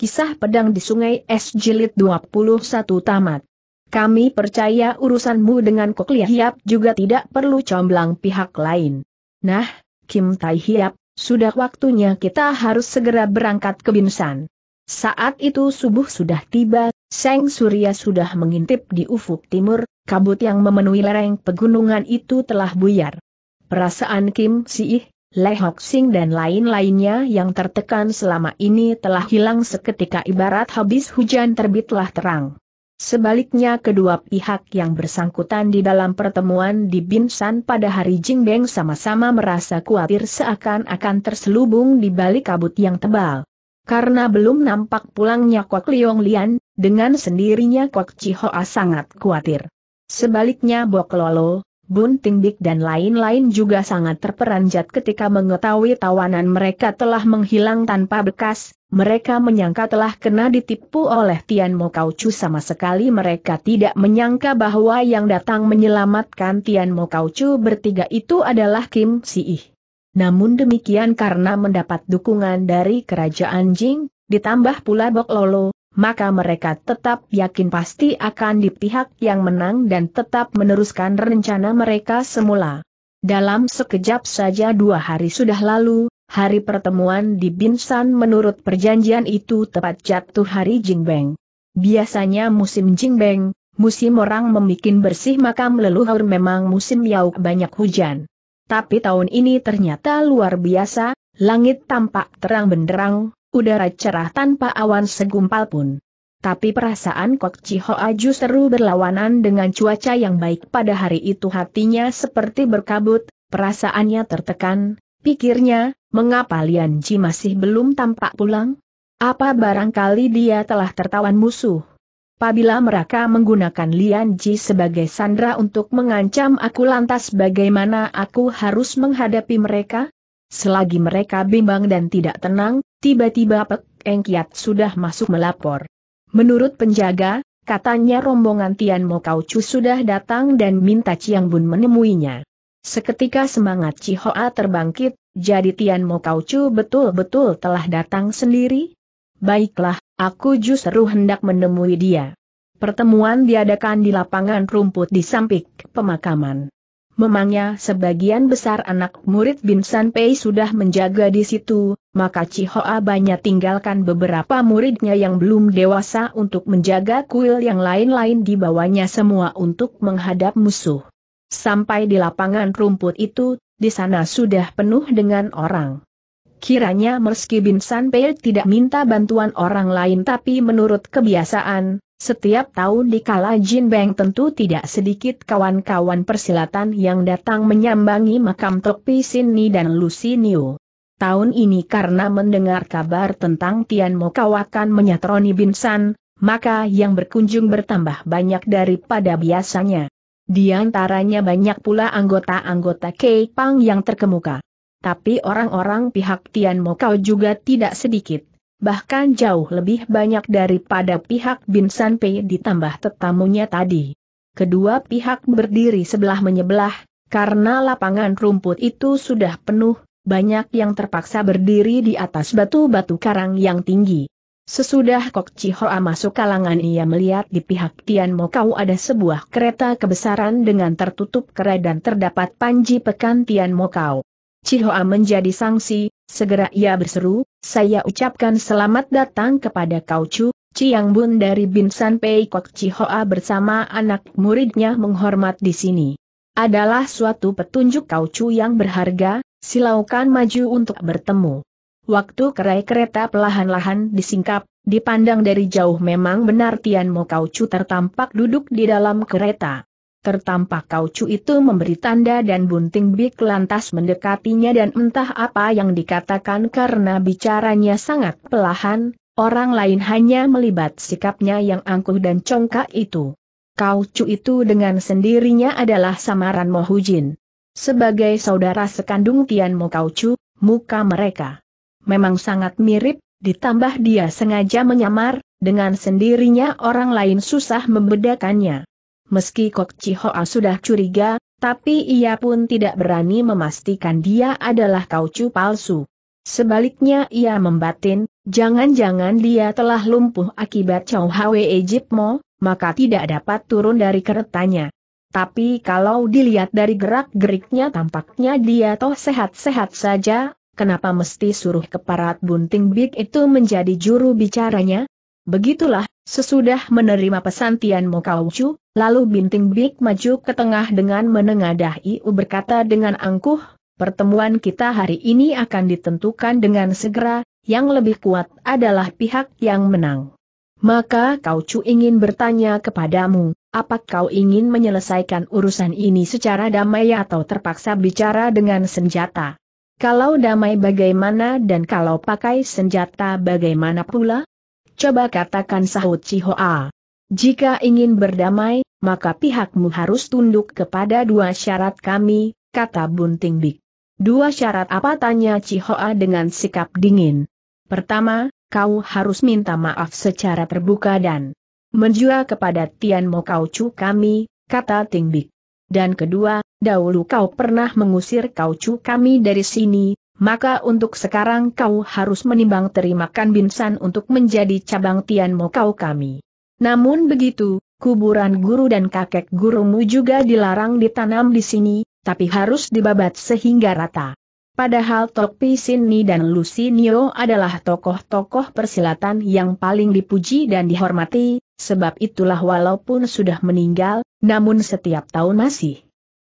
Kisah Pedang di Sungai Es Jilid 21 Tamat. Kami percaya urusanmu dengan Kok Hiap juga tidak perlu comblang pihak lain. Nah, Kim Tai Hiap, sudah waktunya kita harus segera berangkat ke Binsan. Saat itu subuh sudah tiba, Seng Surya sudah mengintip di ufuk timur, kabut yang memenuhi lereng pegunungan itu telah buyar. Perasaan Kim Siih, Lehok Sing dan lain-lainnya yang tertekan selama ini telah hilang seketika ibarat habis hujan terbitlah terang. Sebaliknya kedua pihak yang bersangkutan di dalam pertemuan di Binsan pada hari Jingbeng sama-sama merasa khawatir seakan-akan terselubung di balik kabut yang tebal. Karena belum nampak pulangnya Kwak Liong Lian, dengan sendirinya Kwak Chihoa sangat khawatir. Sebaliknya Bok Lolo, Bun Tingbik dan lain-lain juga sangat terperanjat ketika mengetahui tawanan mereka telah menghilang tanpa bekas, mereka menyangka telah kena ditipu oleh Tian Mo Chu sama sekali mereka tidak menyangka bahwa yang datang menyelamatkan Tian Mo Chu bertiga itu adalah Kim Ih. Namun demikian karena mendapat dukungan dari kerajaan Jing, ditambah pula Bok Lolo, maka mereka tetap yakin pasti akan di pihak yang menang dan tetap meneruskan rencana mereka semula. Dalam sekejap saja dua hari sudah lalu, hari pertemuan di Binsan menurut perjanjian itu tepat jatuh hari Jingbeng. Biasanya musim Jingbeng, musim orang membuat bersih makam leluhur memang musim yauk banyak hujan. Tapi tahun ini ternyata luar biasa, langit tampak terang benderang, Udara cerah tanpa awan segumpal pun. Tapi perasaan Kok aju justru berlawanan dengan cuaca yang baik pada hari itu hatinya seperti berkabut, perasaannya tertekan, pikirnya, mengapa Lian Ji masih belum tampak pulang? Apa barangkali dia telah tertawan musuh? Apabila mereka menggunakan Lian Ji sebagai sandra untuk mengancam aku lantas bagaimana aku harus menghadapi mereka? Selagi mereka bimbang dan tidak tenang, tiba-tiba Pek Eng Kiat sudah masuk melapor. Menurut penjaga, katanya rombongan Tian Mo Chu sudah datang dan minta Chiang Bun menemuinya. Seketika semangat Chihoa terbangkit, jadi Tian Mo Chu betul-betul telah datang sendiri? Baiklah, aku justru hendak menemui dia. Pertemuan diadakan di lapangan rumput di samping pemakaman. Memangnya sebagian besar anak murid Bin San Pei sudah menjaga di situ, maka Chihoa banyak tinggalkan beberapa muridnya yang belum dewasa untuk menjaga kuil yang lain-lain di bawahnya semua untuk menghadap musuh. Sampai di lapangan rumput itu, di sana sudah penuh dengan orang. Kiranya meski Bin Sanpei tidak minta bantuan orang lain tapi menurut kebiasaan, setiap tahun di kala Jin Beng tentu tidak sedikit kawan-kawan persilatan yang datang menyambangi makam Tok Sin Ni dan Lucy Niu. Tahun ini karena mendengar kabar tentang Tian Mo Kawakan menyatroni Binsan, maka yang berkunjung bertambah banyak daripada biasanya. Di antaranya banyak pula anggota-anggota Pang yang terkemuka tapi orang-orang pihak Tian Mokau juga tidak sedikit. Bahkan jauh lebih banyak daripada pihak Bin San Pei ditambah tetamunya tadi. Kedua pihak berdiri sebelah menyebelah, karena lapangan rumput itu sudah penuh, banyak yang terpaksa berdiri di atas batu-batu karang yang tinggi. Sesudah Kok Chihoa masuk kalangan ia melihat di pihak Tian Mokau ada sebuah kereta kebesaran dengan tertutup kerai dan terdapat panji pekan Tian Mokau. Cihoa menjadi sangsi, segera ia berseru, saya ucapkan selamat datang kepada kau Chu, Chiang Bun dari Binsan Pei Kok Cihoa bersama anak muridnya menghormat di sini. Adalah suatu petunjuk kau Chu yang berharga, silaukan maju untuk bertemu. Waktu kerai kereta perlahan-lahan disingkap, dipandang dari jauh memang benar Tian Mo Kau Chu tertampak duduk di dalam kereta. Tertampak kaucu itu memberi tanda dan bunting Bik lantas mendekatinya dan entah apa yang dikatakan karena bicaranya sangat pelahan, orang lain hanya melibat sikapnya yang angkuh dan congkak itu. Kaucu itu dengan sendirinya adalah samaran Mohujin. Sebagai saudara sekandung Tian Mo Kaucu, muka mereka memang sangat mirip, ditambah dia sengaja menyamar, dengan sendirinya orang lain susah membedakannya. Meski Kok Cihoa sudah curiga, tapi ia pun tidak berani memastikan dia adalah kaucu palsu. Sebaliknya ia membatin, jangan-jangan dia telah lumpuh akibat Chow Hwe Ejipmo, maka tidak dapat turun dari keretanya. Tapi kalau dilihat dari gerak-geriknya tampaknya dia toh sehat-sehat saja, kenapa mesti suruh keparat bunting big itu menjadi juru bicaranya? Begitulah, Sesudah menerima pesan Tian Mo lalu Binting Big maju ke tengah dengan menengadah Iu berkata dengan angkuh, pertemuan kita hari ini akan ditentukan dengan segera, yang lebih kuat adalah pihak yang menang. Maka Kau ingin bertanya kepadamu, apa kau ingin menyelesaikan urusan ini secara damai atau terpaksa bicara dengan senjata? Kalau damai bagaimana dan kalau pakai senjata bagaimana pula? Coba katakan sahut Cihoa. Jika ingin berdamai, maka pihakmu harus tunduk kepada dua syarat kami, kata Bunting Bik. Dua syarat apa tanya Cihoa dengan sikap dingin. Pertama, kau harus minta maaf secara terbuka dan menjual kepada Tian Mo Kau Chu kami, kata Ting Bik. Dan kedua, dahulu kau pernah mengusir Kau Chu kami dari sini, maka untuk sekarang kau harus menimbang terimakan binsan untuk menjadi cabang Tian Mo kau kami. Namun begitu, kuburan guru dan kakek gurumu juga dilarang ditanam di sini, tapi harus dibabat sehingga rata. Padahal Tokpi Sinni dan Lucinio adalah tokoh-tokoh persilatan yang paling dipuji dan dihormati, sebab itulah walaupun sudah meninggal, namun setiap tahun masih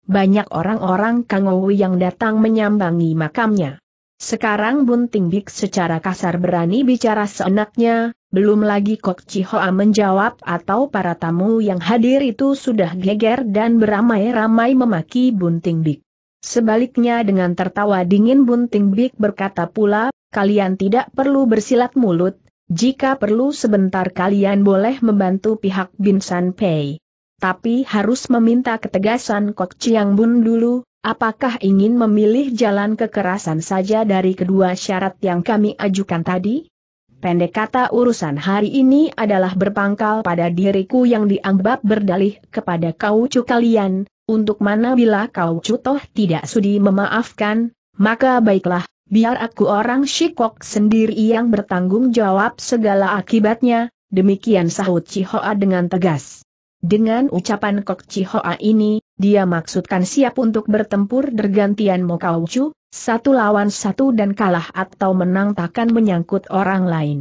banyak orang-orang Kangowu yang datang menyambangi makamnya. Sekarang Bunting Bik secara kasar berani bicara seenaknya, belum lagi Kok Cihoa menjawab atau para tamu yang hadir itu sudah geger dan beramai-ramai memaki Bunting Bik. Sebaliknya dengan tertawa dingin Bunting Bik berkata pula, kalian tidak perlu bersilat mulut, jika perlu sebentar kalian boleh membantu pihak Bin San Pei. Tapi harus meminta ketegasan Kok Chiang Bun dulu, Apakah ingin memilih jalan kekerasan saja dari kedua syarat yang kami ajukan tadi? Pendek kata urusan hari ini adalah berpangkal pada diriku yang dianggap berdalih kepada kau cu kalian, untuk mana bila kau cu toh tidak sudi memaafkan, maka baiklah, biar aku orang Shikok sendiri yang bertanggung jawab segala akibatnya, demikian sahut Cihoa dengan tegas. Dengan ucapan Kok Chihoa ini, dia maksudkan siap untuk bertempur bergantian Mokaucu, satu lawan satu dan kalah atau menang takkan menyangkut orang lain.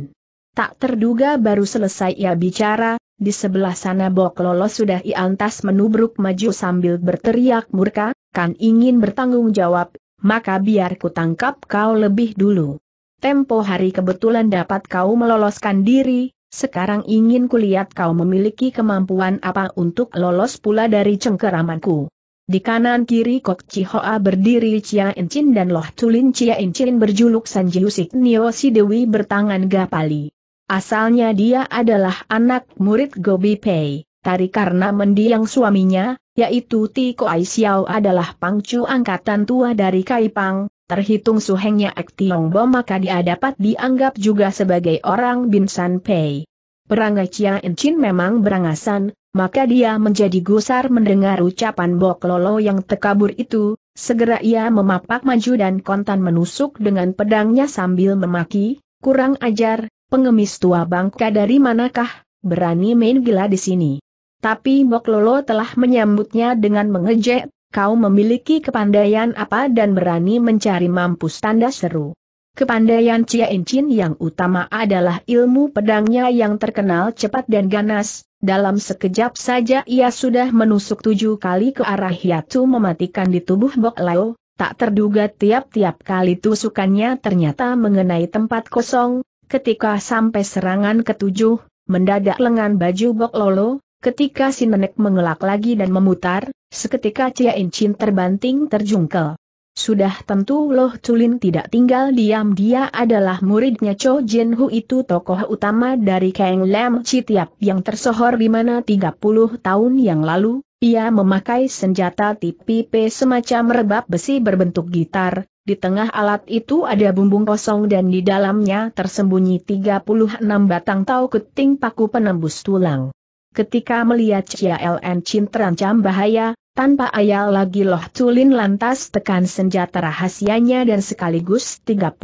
Tak terduga baru selesai ia bicara, di sebelah sana Bok Lolo sudah iantas menubruk maju sambil berteriak murka, kan ingin bertanggung jawab, maka biar ku tangkap kau lebih dulu. Tempo hari kebetulan dapat kau meloloskan diri, sekarang ingin kulihat kau memiliki kemampuan apa untuk lolos pula dari cengkeramanku. Di kanan kiri Kok Chihoa berdiri Cia Incin dan Loh Tulin Chia Incin berjuluk Sanjiu Nio Sidewi bertangan gapali. Asalnya dia adalah anak murid Gobi Pei, tari karena mendiang suaminya, yaitu Ti Koai adalah pangcu angkatan tua dari Kaipang, terhitung suhengnya Ek Tiong Bom maka dia dapat dianggap juga sebagai orang Binsan Pei. Perangai Chia Enchin memang berangasan, maka dia menjadi gusar mendengar ucapan Bok Lolo yang tekabur itu, segera ia memapak maju dan kontan menusuk dengan pedangnya sambil memaki, kurang ajar, pengemis tua bangka dari manakah, berani main gila di sini. Tapi Bok Lolo telah menyambutnya dengan mengejek, kau memiliki kepandaian apa dan berani mencari mampus tanda seru. Kepandaian Cia Incin yang utama adalah ilmu pedangnya yang terkenal cepat dan ganas, dalam sekejap saja ia sudah menusuk tujuh kali ke arah Hiatu mematikan di tubuh Bok Lao, tak terduga tiap-tiap kali tusukannya ternyata mengenai tempat kosong, ketika sampai serangan ketujuh, mendadak lengan baju Bok Lolo, Ketika si nenek mengelak lagi dan memutar, seketika Cia Incin terbanting terjungkel. Sudah tentu Loh Tulin tidak tinggal diam dia adalah muridnya Cho Jin Hu itu tokoh utama dari Kang Lam Chi yang tersohor di mana 30 tahun yang lalu, ia memakai senjata tipe semacam rebab besi berbentuk gitar, di tengah alat itu ada bumbung kosong dan di dalamnya tersembunyi 36 batang tau keting paku penembus tulang. Ketika melihat Chia LN Chin terancam bahaya, tanpa ayal lagi Loh Tulin lantas tekan senjata rahasianya dan sekaligus 36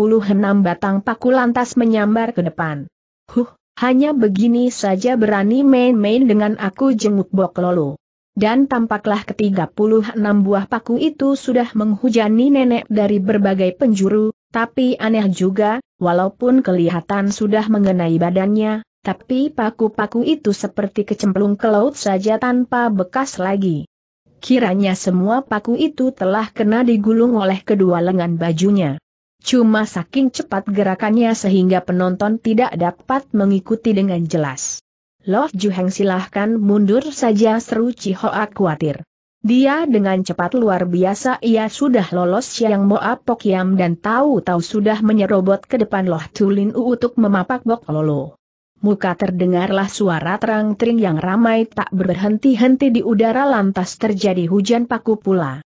batang paku lantas menyambar ke depan. Huh, hanya begini saja berani main-main dengan aku jenguk Bok Lolo. Dan tampaklah ke-36 buah paku itu sudah menghujani nenek dari berbagai penjuru, tapi aneh juga, walaupun kelihatan sudah mengenai badannya, tapi paku-paku itu seperti kecemplung ke laut saja tanpa bekas lagi. Kiranya semua paku itu telah kena digulung oleh kedua lengan bajunya. Cuma saking cepat gerakannya sehingga penonton tidak dapat mengikuti dengan jelas. Loh Juheng silahkan mundur saja seru Cihoa khawatir. Dia dengan cepat luar biasa ia sudah lolos Siang Moa Pokyam dan tahu-tahu sudah menyerobot ke depan Loh Tulin U untuk memapak Bok Lolo muka terdengarlah suara terang-tering yang ramai tak berhenti-henti di udara lantas terjadi hujan paku pula.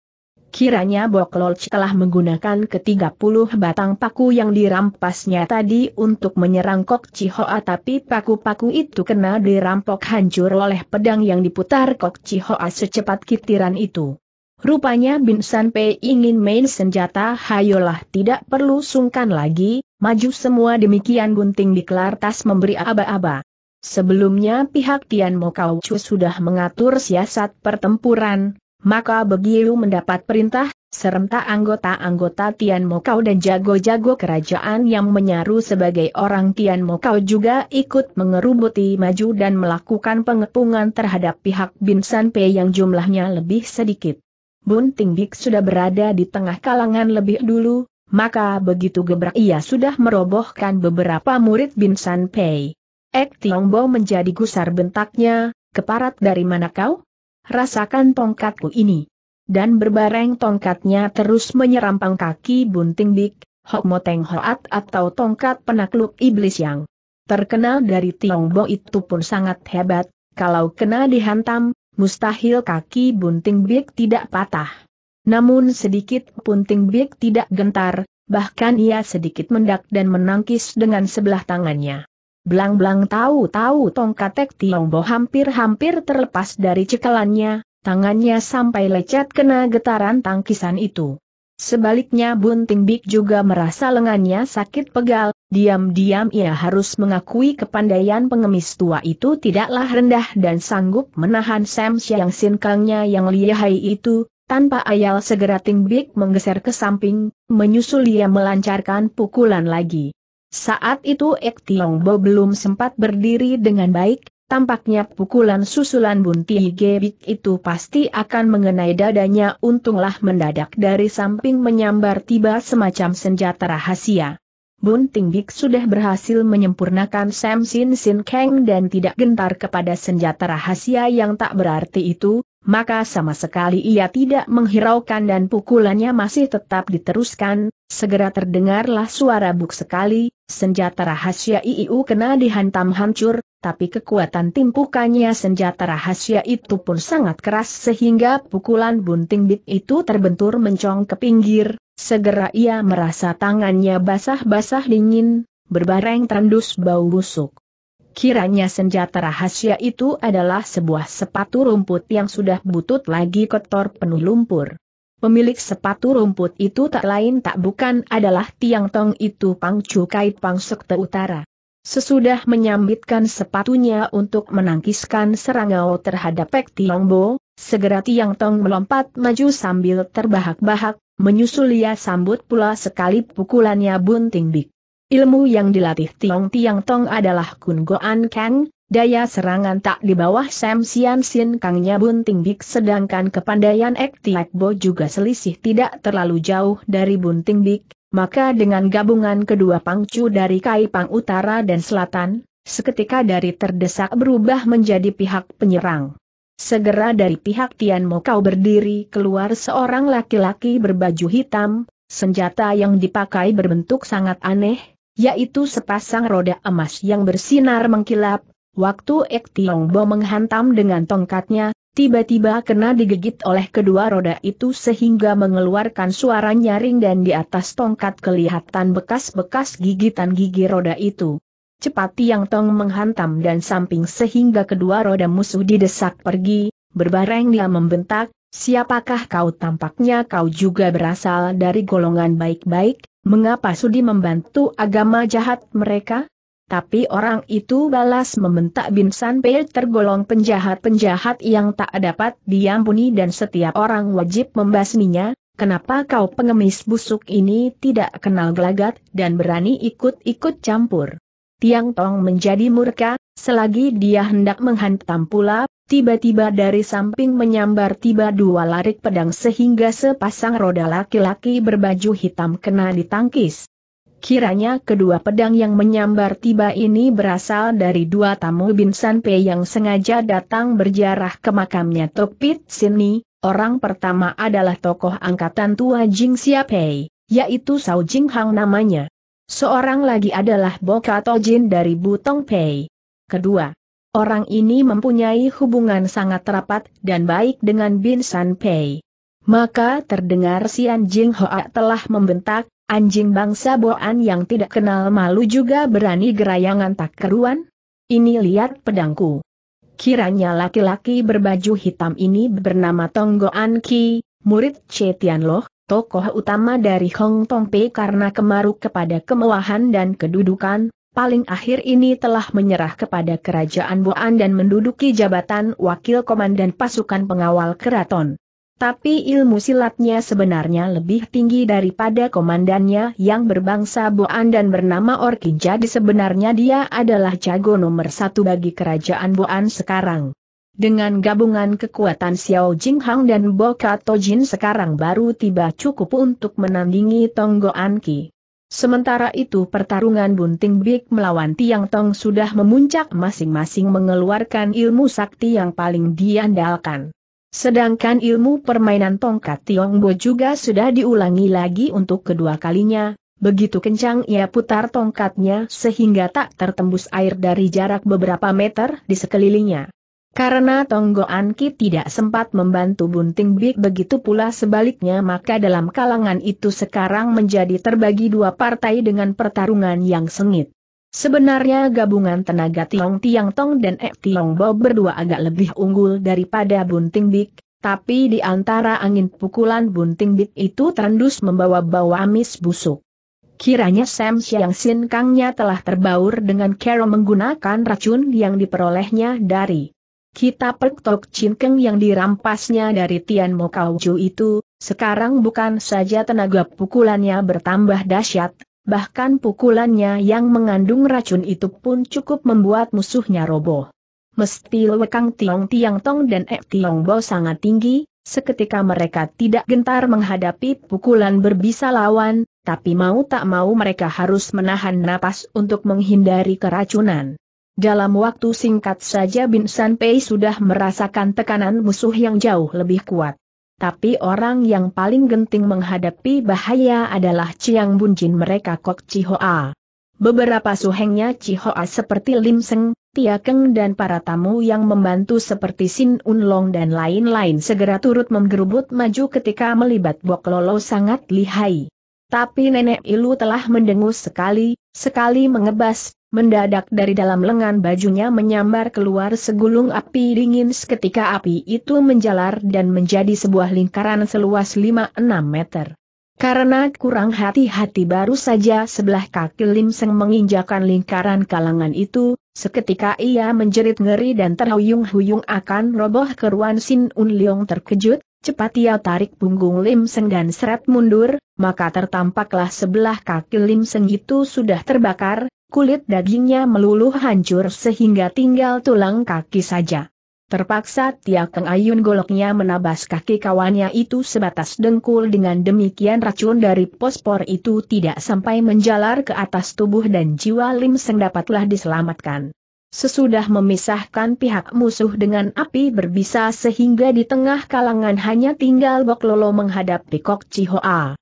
Kiranya Lolch telah menggunakan ke-30 batang paku yang dirampasnya tadi untuk menyerang Kok Chihoa tapi paku-paku itu kena dirampok hancur oleh pedang yang diputar Kok Chihoa secepat kitiran itu. Rupanya Bin San ingin main senjata hayolah tidak perlu sungkan lagi, maju semua demikian gunting di kelartas memberi aba-aba. Sebelumnya pihak Tian Mo Kau Chu sudah mengatur siasat pertempuran, maka begitu mendapat perintah, serta anggota-anggota Tian Mo Kau dan jago-jago kerajaan yang menyaru sebagai orang Tian Mo Kau juga ikut mengerubuti maju dan melakukan pengepungan terhadap pihak Bin San yang jumlahnya lebih sedikit. Bunting Bik sudah berada di tengah kalangan lebih dulu, maka begitu gebrak ia sudah merobohkan beberapa murid Bin San Pei. Ek Tiong Bo menjadi gusar bentaknya, keparat dari mana kau? Rasakan tongkatku ini. Dan berbareng tongkatnya terus menyerampang kaki Bunting Bik, Hok Moteng Hoat atau tongkat penakluk iblis yang terkenal dari Tiong Bo itu pun sangat hebat, kalau kena dihantam, mustahil kaki bunting big tidak patah. Namun sedikit punting big tidak gentar, bahkan ia sedikit mendak dan menangkis dengan sebelah tangannya. Blang blang tahu-tahu tongkat Tek Tiongbo hampir-hampir terlepas dari cekalannya, tangannya sampai lecet kena getaran tangkisan itu. Sebaliknya Bunting Bik juga merasa lengannya sakit pegal, diam-diam ia harus mengakui kepandaian pengemis tua itu tidaklah rendah dan sanggup menahan Sam Siang Sinkangnya yang lihai itu, tanpa ayal segera Ting Bik menggeser ke samping, menyusul ia melancarkan pukulan lagi. Saat itu Ek Tiong Bo belum sempat berdiri dengan baik, Tampaknya pukulan susulan bunti gebik itu pasti akan mengenai dadanya untunglah mendadak dari samping menyambar tiba semacam senjata rahasia. Bunting Bik sudah berhasil menyempurnakan Sam Sin Sin Kang dan tidak gentar kepada senjata rahasia yang tak berarti itu, maka sama sekali ia tidak menghiraukan dan pukulannya masih tetap diteruskan, segera terdengarlah suara buk sekali, senjata rahasia IIU kena dihantam hancur, tapi kekuatan timpukannya senjata rahasia itu pun sangat keras sehingga pukulan bunting bit itu terbentur mencong ke pinggir, segera ia merasa tangannya basah-basah dingin, berbareng terendus bau busuk. Kiranya senjata rahasia itu adalah sebuah sepatu rumput yang sudah butut lagi kotor penuh lumpur. Pemilik sepatu rumput itu tak lain tak bukan adalah Tiang Tong itu Chu Kait Pangsek Te Utara. Sesudah menyambitkan sepatunya untuk menangkiskan serangau terhadap Pek Tiong Bo, segera Tiang Tong melompat maju sambil terbahak-bahak, menyusul ia sambut pula sekali pukulannya bunting bik. Ilmu yang dilatih Tiong Tiang Tong adalah Kun Goan Kang, daya serangan tak di bawah Sam Sian Sin Kangnya Bunting Big sedangkan kepandaian Ek Tiak Bo juga selisih tidak terlalu jauh dari Bunting Big, maka dengan gabungan kedua pangcu dari Kai Pang Utara dan Selatan, seketika dari terdesak berubah menjadi pihak penyerang. Segera dari pihak Tian Mo Kau berdiri keluar seorang laki-laki berbaju hitam, senjata yang dipakai berbentuk sangat aneh, yaitu sepasang roda emas yang bersinar mengkilap. Waktu Ek Tiong Bo menghantam dengan tongkatnya, tiba-tiba kena digigit oleh kedua roda itu sehingga mengeluarkan suara nyaring dan di atas tongkat kelihatan bekas-bekas gigitan gigi roda itu. Cepat Tiang Tong menghantam dan samping sehingga kedua roda musuh didesak pergi, berbareng dia membentak, siapakah kau tampaknya kau juga berasal dari golongan baik-baik, Mengapa sudi membantu agama jahat mereka? Tapi orang itu balas membentak Bin Pei tergolong penjahat-penjahat yang tak dapat diampuni dan setiap orang wajib membasminya, kenapa kau pengemis busuk ini tidak kenal gelagat dan berani ikut-ikut campur? Tiang Tong menjadi murka, selagi dia hendak menghantam pula, Tiba-tiba dari samping menyambar tiba dua larik pedang sehingga sepasang roda laki-laki berbaju hitam kena ditangkis. Kiranya kedua pedang yang menyambar tiba ini berasal dari dua tamu Binsan P yang sengaja datang berjarah ke makamnya Tokpit Sini, orang pertama adalah tokoh angkatan tua Jing Pei, yaitu Sao Jing Hang namanya. Seorang lagi adalah Bokato Jin dari Butong Pei. Kedua, Orang ini mempunyai hubungan sangat rapat dan baik dengan Bin San Pei. Maka terdengar si anjing Hoa telah membentak, anjing bangsa Boan yang tidak kenal malu juga berani gerayangan tak keruan? Ini lihat pedangku. Kiranya laki-laki berbaju hitam ini bernama Tonggoan Ki, murid Tian Loh, tokoh utama dari Hong Tong Pei karena kemaruk kepada kemewahan dan kedudukan, paling akhir ini telah menyerah kepada kerajaan Boan dan menduduki jabatan wakil komandan pasukan pengawal keraton. Tapi ilmu silatnya sebenarnya lebih tinggi daripada komandannya yang berbangsa Boan dan bernama Orkin jadi sebenarnya dia adalah jago nomor satu bagi kerajaan Boan sekarang. Dengan gabungan kekuatan Xiao Jinghang dan Bo Katojin sekarang baru tiba cukup untuk menandingi Tonggo Anki. Sementara itu pertarungan Bunting Big melawan Tiang Tong sudah memuncak masing-masing mengeluarkan ilmu sakti yang paling diandalkan. Sedangkan ilmu permainan tongkat Tiong Bo juga sudah diulangi lagi untuk kedua kalinya, begitu kencang ia putar tongkatnya sehingga tak tertembus air dari jarak beberapa meter di sekelilingnya. Karena Tonggoan Ki tidak sempat membantu Bunting Big begitu pula sebaliknya maka dalam kalangan itu sekarang menjadi terbagi dua partai dengan pertarungan yang sengit. Sebenarnya gabungan tenaga Tiong Tiang Tong dan Ek Tiong Bo berdua agak lebih unggul daripada Bunting Big, tapi di antara angin pukulan Bunting Big itu terendus membawa bau amis busuk. Kiranya Sam Siang Sin Kangnya telah terbaur dengan Carol menggunakan racun yang diperolehnya dari kita Pektok Cinkeng yang dirampasnya dari Tian Mo itu, sekarang bukan saja tenaga pukulannya bertambah dahsyat, bahkan pukulannya yang mengandung racun itu pun cukup membuat musuhnya roboh. Mesti lekang Tiong Tiang Tong dan Ek Tiong Bo sangat tinggi, seketika mereka tidak gentar menghadapi pukulan berbisa lawan, tapi mau tak mau mereka harus menahan napas untuk menghindari keracunan. Dalam waktu singkat saja Bin Pei sudah merasakan tekanan musuh yang jauh lebih kuat. Tapi orang yang paling genting menghadapi bahaya adalah Chiang Bunjin mereka Kok Chihoa. Beberapa suhengnya Chihoa seperti Lim Seng, Tia Keng dan para tamu yang membantu seperti Sin Un Long dan lain-lain segera turut menggerubut maju ketika melibat Bok Lolo sangat lihai. Tapi Nenek Ilu telah mendengus sekali, sekali mengebas, Mendadak dari dalam lengan bajunya menyambar keluar segulung api dingin seketika api itu menjalar dan menjadi sebuah lingkaran seluas 5-6 meter. Karena kurang hati-hati baru saja sebelah kaki Lim Seng menginjakan lingkaran kalangan itu, seketika ia menjerit ngeri dan terhuyung-huyung akan roboh keruan Sin Un Leong terkejut, cepat ia tarik punggung Lim Seng dan seret mundur, maka tertampaklah sebelah kaki Lim Seng itu sudah terbakar, kulit dagingnya meluluh hancur sehingga tinggal tulang kaki saja. Terpaksa Tia Keng Ayun goloknya menabas kaki kawannya itu sebatas dengkul dengan demikian racun dari pospor itu tidak sampai menjalar ke atas tubuh dan jiwa Lim Seng dapatlah diselamatkan. Sesudah memisahkan pihak musuh dengan api berbisa sehingga di tengah kalangan hanya tinggal Bok Lolo menghadapi Kok Chihoa.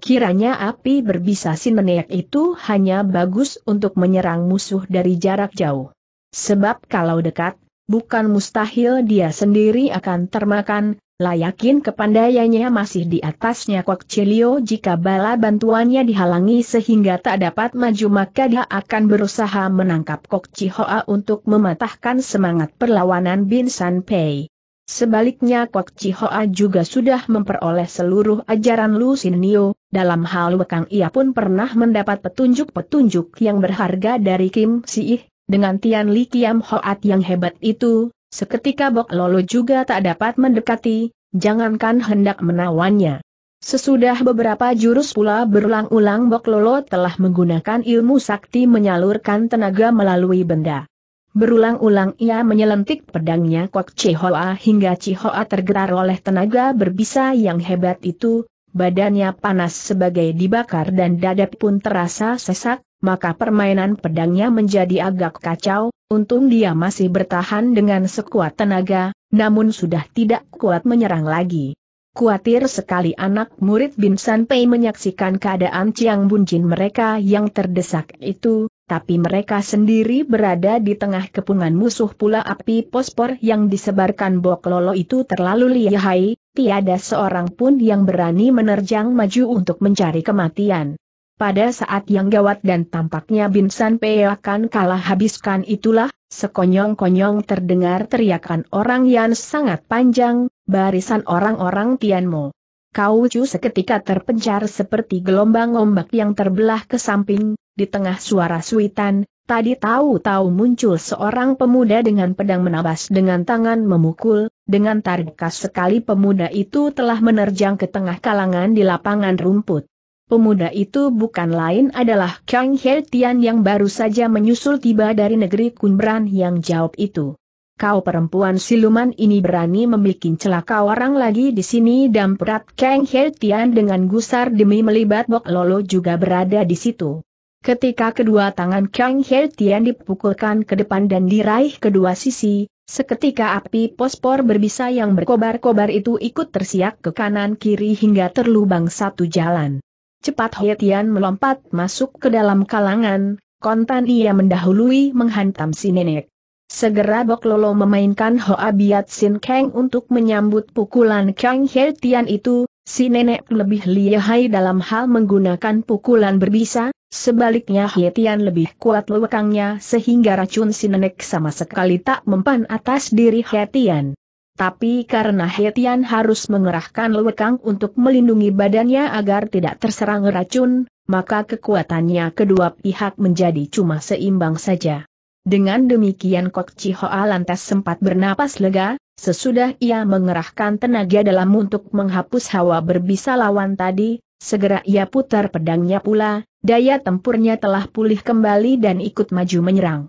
Kiranya api berbisa sinenek itu hanya bagus untuk menyerang musuh dari jarak jauh. Sebab kalau dekat, bukan mustahil dia sendiri akan termakan, layakin kepandaiannya masih di atasnya Kok Cilio jika bala bantuannya dihalangi sehingga tak dapat maju maka dia akan berusaha menangkap Kok Cihoa untuk mematahkan semangat perlawanan Bin San Pei. Sebaliknya Kok Cihoa juga sudah memperoleh seluruh ajaran Lu Sin Nio, dalam hal wekang ia pun pernah mendapat petunjuk-petunjuk yang berharga dari Kim Siih, dengan Tian Li Kiam Hoat yang hebat itu, seketika Bok Lolo juga tak dapat mendekati, jangankan hendak menawannya. Sesudah beberapa jurus pula berulang-ulang Bok Lolo telah menggunakan ilmu sakti menyalurkan tenaga melalui benda. Berulang-ulang ia menyelentik pedangnya Kok Hoa hingga Hoa tergetar oleh tenaga berbisa yang hebat itu, badannya panas sebagai dibakar dan dada pun terasa sesak, maka permainan pedangnya menjadi agak kacau, untung dia masih bertahan dengan sekuat tenaga, namun sudah tidak kuat menyerang lagi. Kuatir sekali anak murid Bin Sanpei menyaksikan keadaan Chiang Bunjin mereka yang terdesak itu, tapi mereka sendiri berada di tengah kepungan musuh pula api pospor yang disebarkan Bok Lolo itu terlalu lihai, tiada seorang pun yang berani menerjang maju untuk mencari kematian. Pada saat yang gawat dan tampaknya Binsan Pei akan kalah habiskan itulah, sekonyong-konyong terdengar teriakan orang yang sangat panjang, barisan orang-orang Tianmo. Kau seketika terpencar seperti gelombang ombak yang terbelah ke samping, di tengah suara suitan, tadi tahu-tahu muncul seorang pemuda dengan pedang menabas dengan tangan memukul, dengan tarikas sekali pemuda itu telah menerjang ke tengah kalangan di lapangan rumput. Pemuda itu bukan lain adalah Kang He Tian yang baru saja menyusul tiba dari negeri Kunbran yang jauh itu kau perempuan siluman ini berani membuat celaka orang lagi di sini dan perat Kang Heltian Tian dengan gusar demi melibat Bok Lolo juga berada di situ. Ketika kedua tangan Kang Heltian Tian dipukulkan ke depan dan diraih kedua sisi, seketika api pospor berbisa yang berkobar-kobar itu ikut tersiak ke kanan-kiri hingga terlubang satu jalan. Cepat Heltian Tian melompat masuk ke dalam kalangan, kontan ia mendahului menghantam si nenek. Segera Bok Lolo memainkan Hoa Biat Sin Kang untuk menyambut pukulan Kang He Tian itu, si nenek lebih lihai dalam hal menggunakan pukulan berbisa, sebaliknya He Tian lebih kuat lewekangnya sehingga racun si nenek sama sekali tak mempan atas diri He Tian. Tapi karena He Tian harus mengerahkan lewekang untuk melindungi badannya agar tidak terserang racun, maka kekuatannya kedua pihak menjadi cuma seimbang saja. Dengan demikian Kok Chihoa lantas sempat bernapas lega, sesudah ia mengerahkan tenaga dalam untuk menghapus hawa berbisa lawan tadi, segera ia putar pedangnya pula, daya tempurnya telah pulih kembali dan ikut maju menyerang.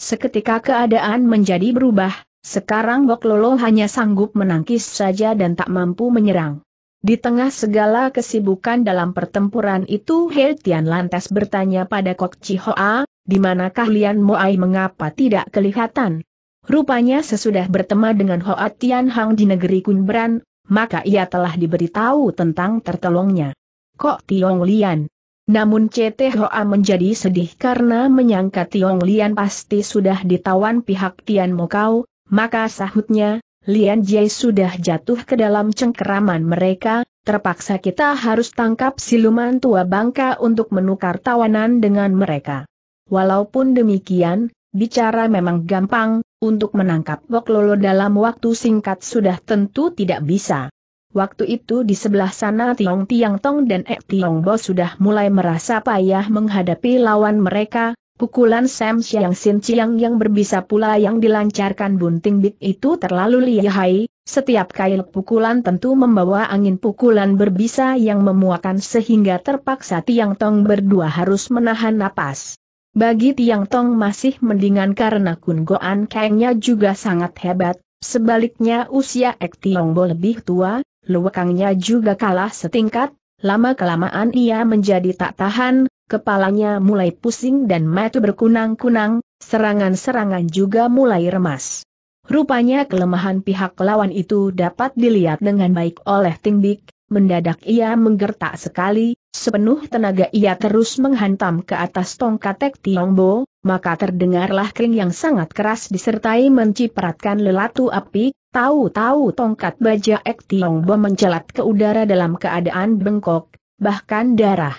Seketika keadaan menjadi berubah, sekarang Lolo hanya sanggup menangkis saja dan tak mampu menyerang. Di tengah segala kesibukan dalam pertempuran itu He Tian lantas bertanya pada Kok Chi Hoa, di manakah Lian Moai mengapa tidak kelihatan? Rupanya sesudah bertemu dengan Hoa Tian Hang di negeri Kunbran, maka ia telah diberitahu tentang tertolongnya. Kok Tiong Lian? Namun CT Hoa menjadi sedih karena menyangka Tiong Lian pasti sudah ditawan pihak Tian Mokau, maka sahutnya, Lian Jie sudah jatuh ke dalam cengkeraman mereka, terpaksa kita harus tangkap siluman tua bangka untuk menukar tawanan dengan mereka. Walaupun demikian, bicara memang gampang, untuk menangkap Bok Lolo dalam waktu singkat sudah tentu tidak bisa. Waktu itu di sebelah sana Tiong Tiang Tong dan Ek Tiong Bo sudah mulai merasa payah menghadapi lawan mereka, Pukulan Sam Siang Sin Chiang yang berbisa pula yang dilancarkan bunting bit itu terlalu lihai, setiap kail pukulan tentu membawa angin pukulan berbisa yang memuakan sehingga terpaksa Tiang Tong berdua harus menahan napas. Bagi Tiang Tong masih mendingan karena Kun Goan Kangnya juga sangat hebat, sebaliknya usia Ek Tiong Bo lebih tua, luwekangnya juga kalah setingkat, lama-kelamaan ia menjadi tak tahan, kepalanya mulai pusing dan mata berkunang-kunang, serangan-serangan juga mulai remas. Rupanya kelemahan pihak lawan itu dapat dilihat dengan baik oleh Tingdik, mendadak ia menggertak sekali, sepenuh tenaga ia terus menghantam ke atas tongkat Tek Tiongbo, maka terdengarlah kering yang sangat keras disertai mencipratkan lelatu api, tahu-tahu tongkat baja Ek Tiongbo mencelat ke udara dalam keadaan bengkok, bahkan darah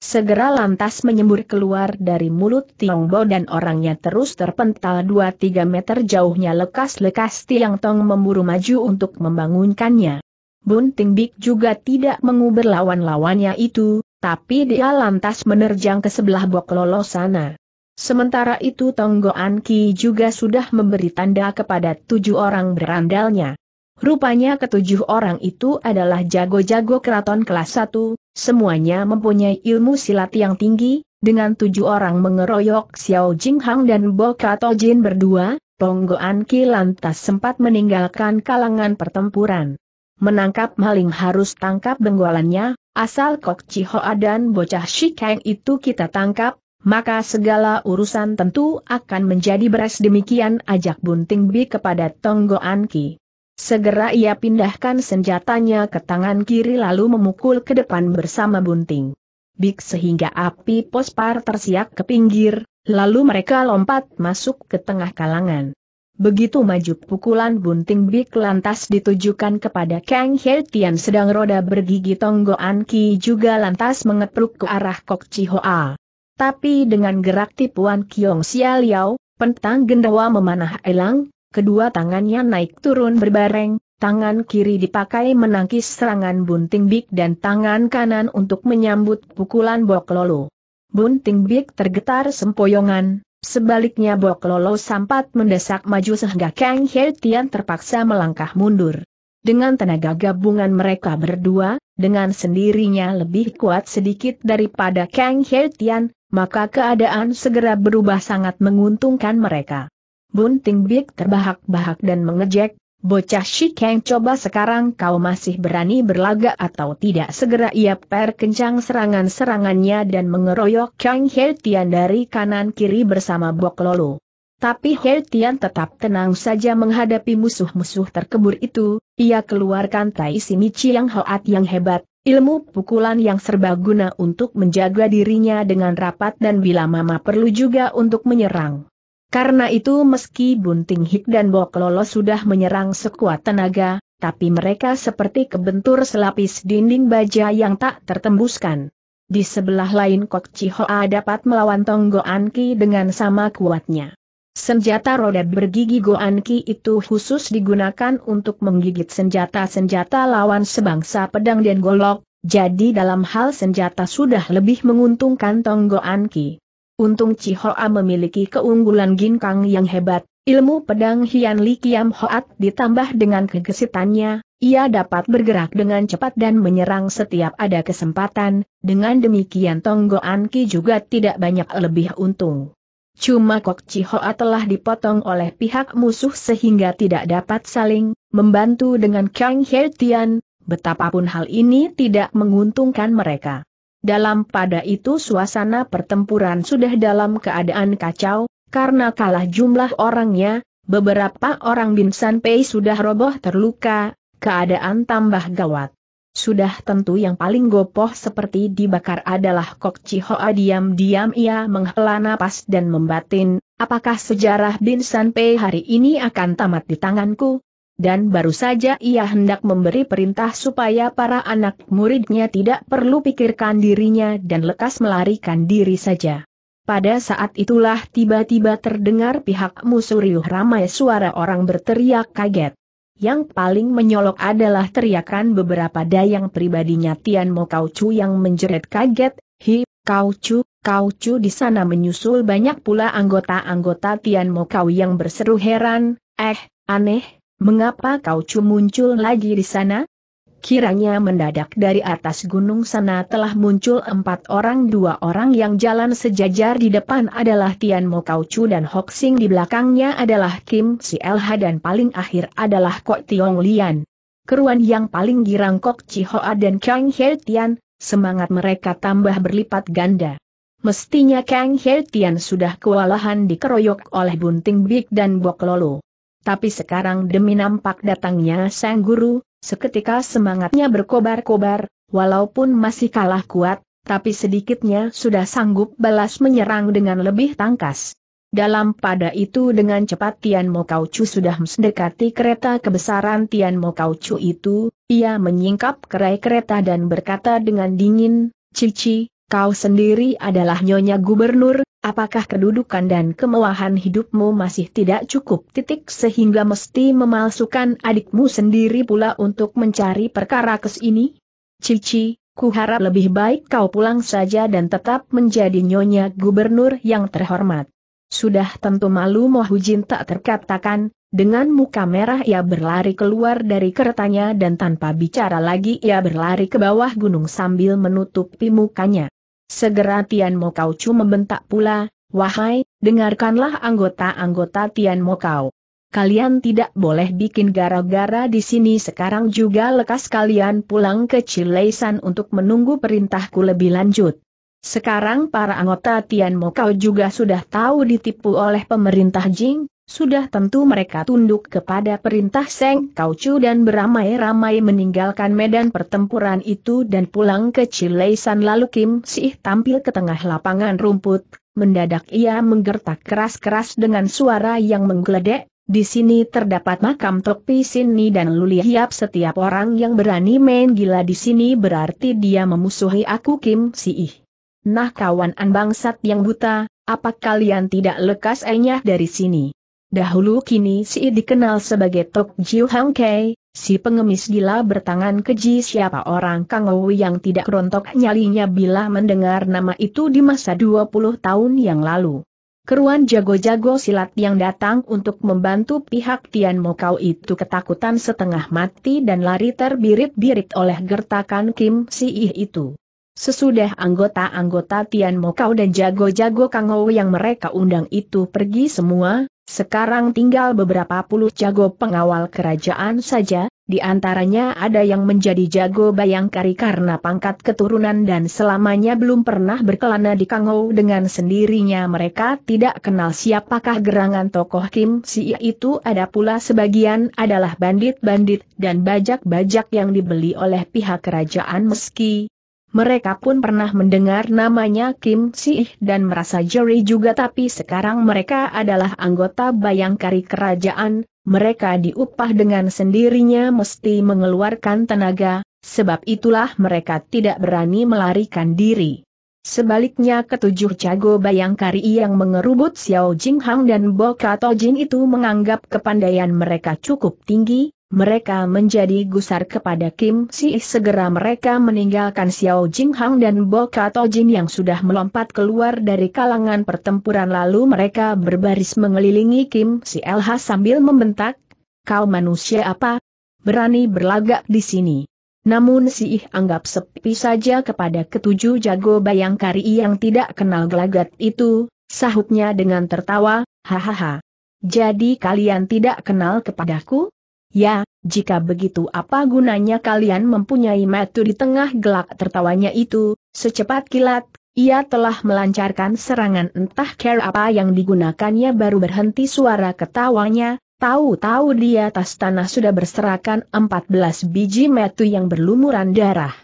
Segera lantas menyembur keluar dari mulut Bo dan orangnya terus terpental 2-3 meter jauhnya lekas-lekas Tiang Tong memburu maju untuk membangunkannya. Ting Bik juga tidak menguber lawan-lawannya itu, tapi dia lantas menerjang ke sebelah bok lolo sana. Sementara itu Tonggo Anki juga sudah memberi tanda kepada tujuh orang berandalnya. Rupanya ketujuh orang itu adalah jago-jago keraton kelas 1, Semuanya mempunyai ilmu silat yang tinggi, dengan tujuh orang mengeroyok Xiao Jinghang dan Bo Kato Jin berdua, Tonggoan Ki lantas sempat meninggalkan kalangan pertempuran. Menangkap maling harus tangkap benggolannya, asal Kok Chihoa dan bocah Shikeng itu kita tangkap, maka segala urusan tentu akan menjadi beres demikian ajak Bunting Bi kepada Tonggoan Ki. Segera ia pindahkan senjatanya ke tangan kiri lalu memukul ke depan bersama bunting. Bik sehingga api pospar tersiak ke pinggir, lalu mereka lompat masuk ke tengah kalangan. Begitu maju pukulan bunting Bik lantas ditujukan kepada Kang He Tian sedang roda bergigi An Ki juga lantas mengepruk ke arah Kok Chi Hoa. Tapi dengan gerak tipuan Kiong Xia Liao, pentang gendawa memanah elang, kedua tangannya naik turun berbareng, tangan kiri dipakai menangkis serangan bunting big dan tangan kanan untuk menyambut pukulan Boklolo. Bunting big tergetar sempoyongan, sebaliknya Boklolo sempat mendesak maju sehingga Kang He Tian terpaksa melangkah mundur. Dengan tenaga gabungan mereka berdua, dengan sendirinya lebih kuat sedikit daripada Kang He Tian, maka keadaan segera berubah sangat menguntungkan mereka. Bunting Big terbahak-bahak dan mengejek, bocah Shikeng coba sekarang kau masih berani berlaga atau tidak segera ia perkencang serangan-serangannya dan mengeroyok Kang He Tian dari kanan kiri bersama Bok Lolo. Tapi He Tian tetap tenang saja menghadapi musuh-musuh terkebur itu, ia keluarkan Tai Si Simici yang hoat yang hebat, ilmu pukulan yang serbaguna untuk menjaga dirinya dengan rapat dan bila mama perlu juga untuk menyerang. Karena itu meski Bunting Hik dan Bok Lolo sudah menyerang sekuat tenaga, tapi mereka seperti kebentur selapis dinding baja yang tak tertembuskan. Di sebelah lain Kok Chihoa dapat melawan Tong Ki dengan sama kuatnya. Senjata roda bergigi Ki itu khusus digunakan untuk menggigit senjata-senjata lawan sebangsa pedang dan golok, jadi dalam hal senjata sudah lebih menguntungkan Tong Ki. Untung Cihoa memiliki keunggulan ginkang yang hebat, ilmu pedang Hian Li Kiam Hoat ditambah dengan kegesitannya, ia dapat bergerak dengan cepat dan menyerang setiap ada kesempatan, dengan demikian Tonggoan Ki juga tidak banyak lebih untung. Cuma Kok Cihoa telah dipotong oleh pihak musuh sehingga tidak dapat saling membantu dengan Kang Hertian, betapapun hal ini tidak menguntungkan mereka. Dalam pada itu suasana pertempuran sudah dalam keadaan kacau, karena kalah jumlah orangnya, beberapa orang Binsan Pei sudah roboh terluka, keadaan tambah gawat. Sudah tentu yang paling gopoh seperti dibakar adalah Kok Chihoa diam-diam ia menghela napas dan membatin, apakah sejarah Binsan Pei hari ini akan tamat di tanganku? dan baru saja ia hendak memberi perintah supaya para anak muridnya tidak perlu pikirkan dirinya dan lekas melarikan diri saja. Pada saat itulah tiba-tiba terdengar pihak musuh riuh ramai suara orang berteriak kaget. Yang paling menyolok adalah teriakan beberapa dayang pribadinya Tian Mo Kau Chu yang menjerit kaget, Hi, Kau Chu, Kau Chu di sana menyusul banyak pula anggota-anggota Tian Mo Kau yang berseru heran, eh, aneh, Mengapa kau muncul lagi di sana? Kiranya mendadak dari atas gunung sana telah muncul empat orang dua orang yang jalan sejajar di depan adalah Tian Mo Chu dan Hoxing di belakangnya adalah Kim Si Elha dan paling akhir adalah Kok Tiong Lian. Keruan yang paling girang Kok Chihoa dan Kang He Tian, semangat mereka tambah berlipat ganda. Mestinya Kang He Tian sudah kewalahan dikeroyok oleh bunting Big dan Bok Lolo. Tapi sekarang demi nampak datangnya sang guru, seketika semangatnya berkobar-kobar, walaupun masih kalah kuat, tapi sedikitnya sudah sanggup balas menyerang dengan lebih tangkas. Dalam pada itu dengan cepat Tian Mo Chu sudah mendekati kereta kebesaran Tian Mo Chu itu, ia menyingkap kerai kereta dan berkata dengan dingin, Cici, Kau sendiri adalah nyonya gubernur, apakah kedudukan dan kemewahan hidupmu masih tidak cukup titik sehingga mesti memalsukan adikmu sendiri pula untuk mencari perkara kes ini? Cici, ku harap lebih baik kau pulang saja dan tetap menjadi nyonya gubernur yang terhormat. Sudah tentu malu Mohujin tak terkatakan, dengan muka merah ia berlari keluar dari keretanya dan tanpa bicara lagi ia berlari ke bawah gunung sambil menutupi mukanya. Segera Tian Mokau Chu membentak pula, Wahai, dengarkanlah anggota-anggota Tian Mokau. Kalian tidak boleh bikin gara-gara di sini sekarang juga lekas kalian pulang ke Cileisan untuk menunggu perintahku lebih lanjut. Sekarang para anggota Tian Mokau juga sudah tahu ditipu oleh pemerintah Jing, sudah tentu mereka tunduk kepada perintah Seng Kaucu dan beramai-ramai meninggalkan medan pertempuran itu dan pulang ke Cileisan lalu Kim Sih tampil ke tengah lapangan rumput, mendadak ia menggertak keras-keras dengan suara yang menggeledek, di sini terdapat makam Tok Sini dan Luli Hiap setiap orang yang berani main gila di sini berarti dia memusuhi aku Kim Sih. Nah kawan an bangsat yang buta, apa kalian tidak lekas enyah dari sini? Dahulu kini si dikenal sebagai Tok Jiu Hang Kei, si pengemis gila bertangan keji siapa orang Kang Wu yang tidak rontok nyalinya bila mendengar nama itu di masa 20 tahun yang lalu. Keruan jago-jago silat yang datang untuk membantu pihak Tian Mokau itu ketakutan setengah mati dan lari terbirit-birit oleh gertakan Kim Si Ih itu. Sesudah anggota-anggota Tian Mokau dan jago-jago Kang Wu yang mereka undang itu pergi semua, sekarang tinggal beberapa puluh jago pengawal kerajaan saja, di antaranya ada yang menjadi jago bayangkari karena pangkat keturunan dan selamanya belum pernah berkelana di Kangou dengan sendirinya mereka tidak kenal siapakah gerangan tokoh Kim Si itu ada pula sebagian adalah bandit-bandit dan bajak-bajak yang dibeli oleh pihak kerajaan meski mereka pun pernah mendengar namanya Kim Sih dan merasa Jerry juga tapi sekarang mereka adalah anggota bayangkari kerajaan, mereka diupah dengan sendirinya mesti mengeluarkan tenaga, sebab itulah mereka tidak berani melarikan diri. Sebaliknya ketujuh jago bayangkari yang mengerubut Xiao Jinghang dan Bo Kato Jin itu menganggap kepandaian mereka cukup tinggi, mereka menjadi gusar kepada Kim Si segera mereka meninggalkan Xiao Jing Hang dan Bo Kato Jin yang sudah melompat keluar dari kalangan pertempuran lalu mereka berbaris mengelilingi Kim Si LH sambil membentak, kau manusia apa? Berani berlagak di sini. Namun Si Ih anggap sepi saja kepada ketujuh jago bayangkari yang tidak kenal gelagat itu, sahutnya dengan tertawa, hahaha. Jadi kalian tidak kenal kepadaku? Ya, jika begitu apa gunanya kalian mempunyai metu di tengah gelak tertawanya itu, secepat kilat, ia telah melancarkan serangan entah care apa yang digunakannya baru berhenti suara ketawanya, tahu-tahu di atas tanah sudah berserakan 14 biji metu yang berlumuran darah.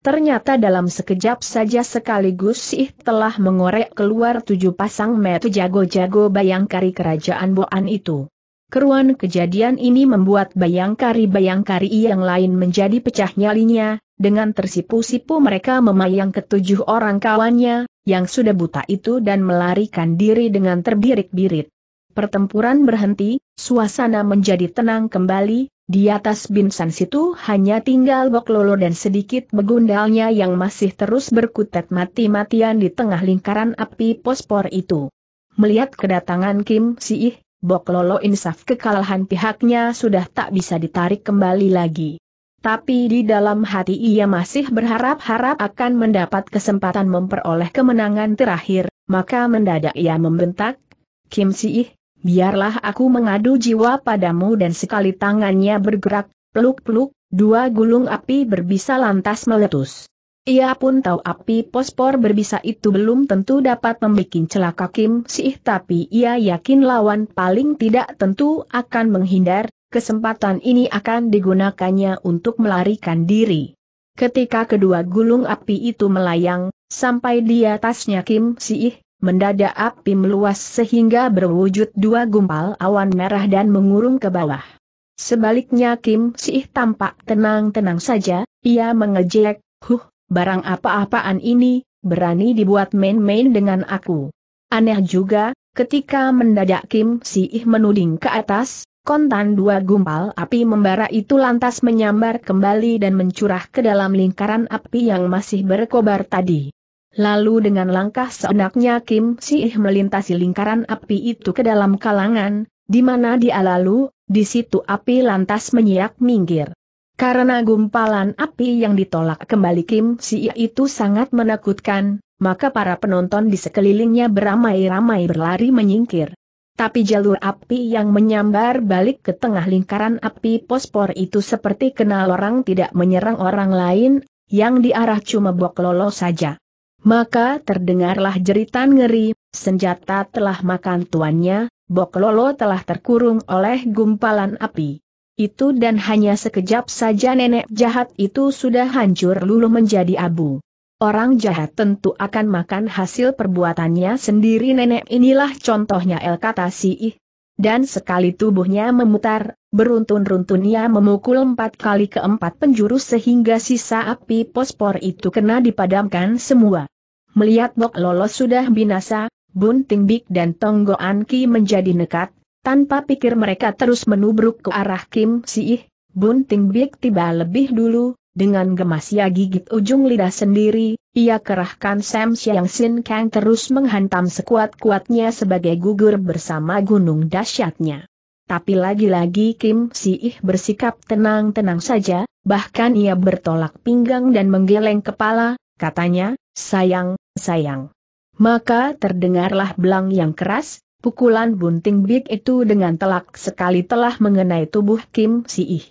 Ternyata dalam sekejap saja sekaligus Sih telah mengorek keluar tujuh pasang metu jago-jago bayangkari kerajaan Boan itu. Keruan kejadian ini membuat bayangkari-bayangkari yang lain menjadi pecah nyalinya, dengan tersipu-sipu mereka memayang ketujuh orang kawannya, yang sudah buta itu dan melarikan diri dengan terbirik birit Pertempuran berhenti, suasana menjadi tenang kembali, di atas binsan situ hanya tinggal Bok Lolo dan sedikit begundalnya yang masih terus berkutat mati-matian di tengah lingkaran api pospor itu. Melihat kedatangan Kim Siih, Bok Lolo insaf kekalahan pihaknya sudah tak bisa ditarik kembali lagi. Tapi di dalam hati ia masih berharap-harap akan mendapat kesempatan memperoleh kemenangan terakhir, maka mendadak ia membentak, Kim Siih, biarlah aku mengadu jiwa padamu dan sekali tangannya bergerak, peluk-peluk, dua gulung api berbisa lantas meletus. Ia pun tahu api pospor berbisa itu belum tentu dapat membuat celaka Kim Sih tapi ia yakin lawan paling tidak tentu akan menghindar, kesempatan ini akan digunakannya untuk melarikan diri. Ketika kedua gulung api itu melayang, sampai di atasnya Kim Sih, mendadak api meluas sehingga berwujud dua gumpal awan merah dan mengurung ke bawah. Sebaliknya Kim Sih tampak tenang-tenang saja, ia mengejek, huh, Barang apa-apaan ini, berani dibuat main-main dengan aku. Aneh juga, ketika mendadak Kim Si Ih menuding ke atas, kontan dua gumpal api membara itu lantas menyambar kembali dan mencurah ke dalam lingkaran api yang masih berkobar tadi. Lalu dengan langkah seenaknya Kim Si Ih melintasi lingkaran api itu ke dalam kalangan, di mana dia lalu, di situ api lantas menyiak minggir. Karena gumpalan api yang ditolak kembali Kim Si itu sangat menakutkan, maka para penonton di sekelilingnya beramai-ramai berlari menyingkir. Tapi jalur api yang menyambar balik ke tengah lingkaran api pospor itu seperti kenal orang tidak menyerang orang lain, yang diarah cuma bok lolo saja. Maka terdengarlah jeritan ngeri, senjata telah makan tuannya, bok lolo telah terkurung oleh gumpalan api. Itu dan hanya sekejap saja nenek jahat itu sudah hancur luluh menjadi abu. Orang jahat tentu akan makan hasil perbuatannya sendiri nenek inilah contohnya El kata si Ih. Dan sekali tubuhnya memutar, beruntun-runtun ia memukul empat kali keempat penjuru sehingga sisa api pospor itu kena dipadamkan semua. Melihat Bok Lolo sudah binasa, Bun Tingbik dan Tonggo Anki menjadi nekat, tanpa pikir mereka terus menubruk ke arah Kim Siih, Bunting Bik tiba lebih dulu, dengan gemas ia gigit ujung lidah sendiri, ia kerahkan Sam Siang Sin Kang terus menghantam sekuat-kuatnya sebagai gugur bersama gunung dahsyatnya. Tapi lagi-lagi Kim Siih bersikap tenang-tenang saja, bahkan ia bertolak pinggang dan menggeleng kepala, katanya, sayang, sayang. Maka terdengarlah belang yang keras, Pukulan bunting big itu dengan telak sekali telah mengenai tubuh Kim Si-ih.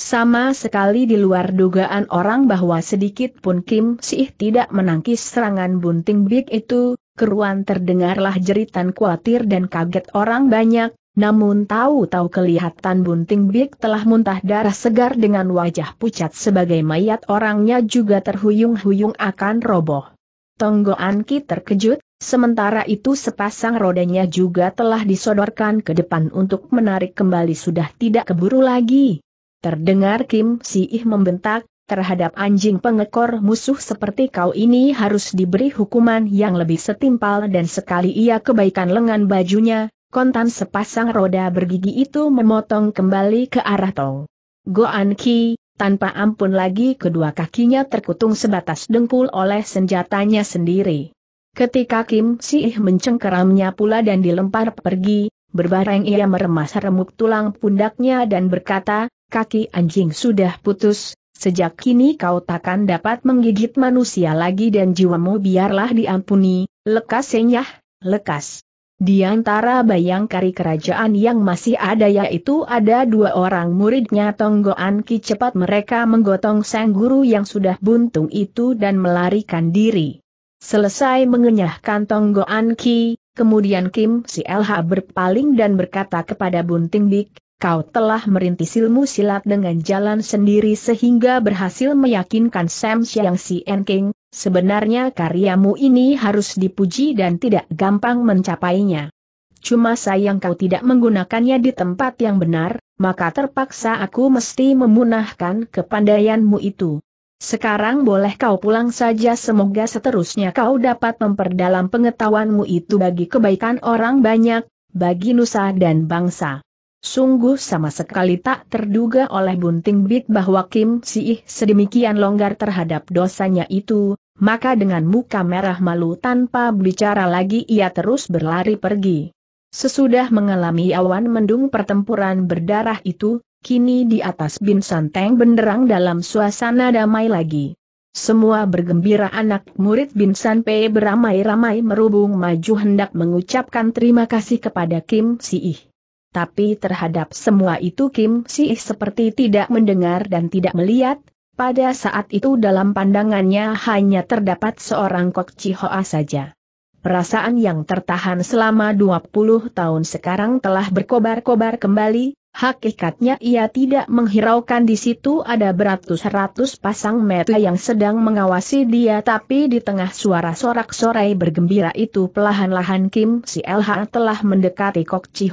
Sama sekali di luar dugaan orang bahwa sedikit pun Kim ih tidak menangkis serangan bunting big itu, keruan terdengarlah jeritan khawatir dan kaget orang banyak, namun tahu-tahu kelihatan bunting big telah muntah darah segar dengan wajah pucat sebagai mayat orangnya juga terhuyung-huyung akan roboh. Tonggoan Ki terkejut, Sementara itu sepasang rodanya juga telah disodorkan ke depan untuk menarik kembali sudah tidak keburu lagi. Terdengar Kim Si Ih membentak, terhadap anjing pengekor musuh seperti kau ini harus diberi hukuman yang lebih setimpal dan sekali ia kebaikan lengan bajunya, kontan sepasang roda bergigi itu memotong kembali ke arah Tong. Goan Ki, tanpa ampun lagi kedua kakinya terkutung sebatas dengkul oleh senjatanya sendiri. Ketika Kim Siih mencengkeramnya pula dan dilempar pergi, berbareng ia meremas remuk tulang pundaknya dan berkata, kaki anjing sudah putus, sejak kini kau takkan dapat menggigit manusia lagi dan jiwamu biarlah diampuni, lekas senyah, lekas. Di antara bayangkari kerajaan yang masih ada yaitu ada dua orang muridnya Tonggoan Anki cepat mereka menggotong sang guru yang sudah buntung itu dan melarikan diri. Selesai mengenyahkan tonggoan Ki, kemudian Kim Si LH berpaling dan berkata kepada Bunting Dik, kau telah merintis ilmu silat dengan jalan sendiri sehingga berhasil meyakinkan Sam Siang Si Enking, sebenarnya karyamu ini harus dipuji dan tidak gampang mencapainya. Cuma sayang kau tidak menggunakannya di tempat yang benar, maka terpaksa aku mesti memunahkan kepandaianmu itu. Sekarang boleh kau pulang saja semoga seterusnya kau dapat memperdalam pengetahuanmu itu bagi kebaikan orang banyak, bagi nusa dan bangsa. Sungguh sama sekali tak terduga oleh Bunting Bit bahwa Kim Siih sedemikian longgar terhadap dosanya itu, maka dengan muka merah malu tanpa bicara lagi ia terus berlari pergi. Sesudah mengalami awan mendung pertempuran berdarah itu, kini di atas bin santeng benderang dalam suasana damai lagi. Semua bergembira anak murid bin Sanpei beramai-ramai merubung maju hendak mengucapkan terima kasih kepada Kim Si-ih. Tapi terhadap semua itu Kim Si-ih seperti tidak mendengar dan tidak melihat, pada saat itu dalam pandangannya hanya terdapat seorang Kok chi Hoa saja. Perasaan yang tertahan selama 20 tahun sekarang telah berkobar-kobar kembali, Hakikatnya ia tidak menghiraukan di situ ada beratus-ratus pasang mata yang sedang mengawasi dia tapi di tengah suara sorak-sorai bergembira itu pelahan-lahan Kim Si LH telah mendekati Kok Chi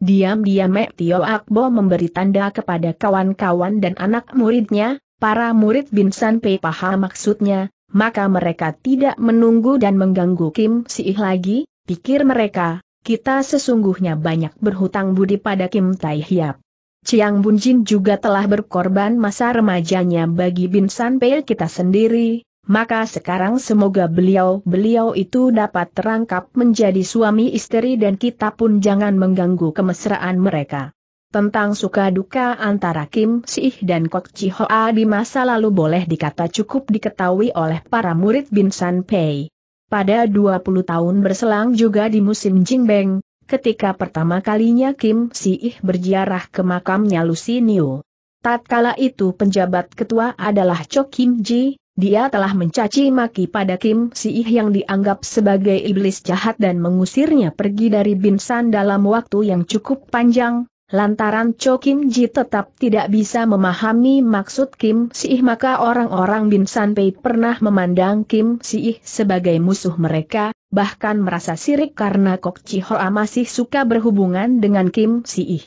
Diam-diam Mek Tio Akbo memberi tanda kepada kawan-kawan dan anak muridnya, para murid Binsan Pei paham maksudnya, maka mereka tidak menunggu dan mengganggu Kim Si lagi, pikir mereka, kita sesungguhnya banyak berhutang budi pada Kim Tai Hiap. Chiang Bunjin juga telah berkorban masa remajanya bagi Bin San Pei kita sendiri, maka sekarang semoga beliau-beliau itu dapat terangkap menjadi suami istri dan kita pun jangan mengganggu kemesraan mereka. Tentang suka duka antara Kim Sih dan Kok Chi Hoa di masa lalu boleh dikata cukup diketahui oleh para murid Bin San Pei. Pada 20 tahun berselang juga di musim Jingbeng, ketika pertama kalinya Kim Si-ih berziarah ke makamnya Lucy Lusinio. Tatkala itu penjabat ketua adalah Cho Kim Ji, dia telah mencaci maki pada Kim Si-ih yang dianggap sebagai iblis jahat dan mengusirnya pergi dari Binsan dalam waktu yang cukup panjang, Lantaran Cho Kim Ji tetap tidak bisa memahami maksud Kim Si maka orang-orang Bin San Pei pernah memandang Kim Si sebagai musuh mereka, bahkan merasa sirik karena Kok Chi Hoa masih suka berhubungan dengan Kim Si.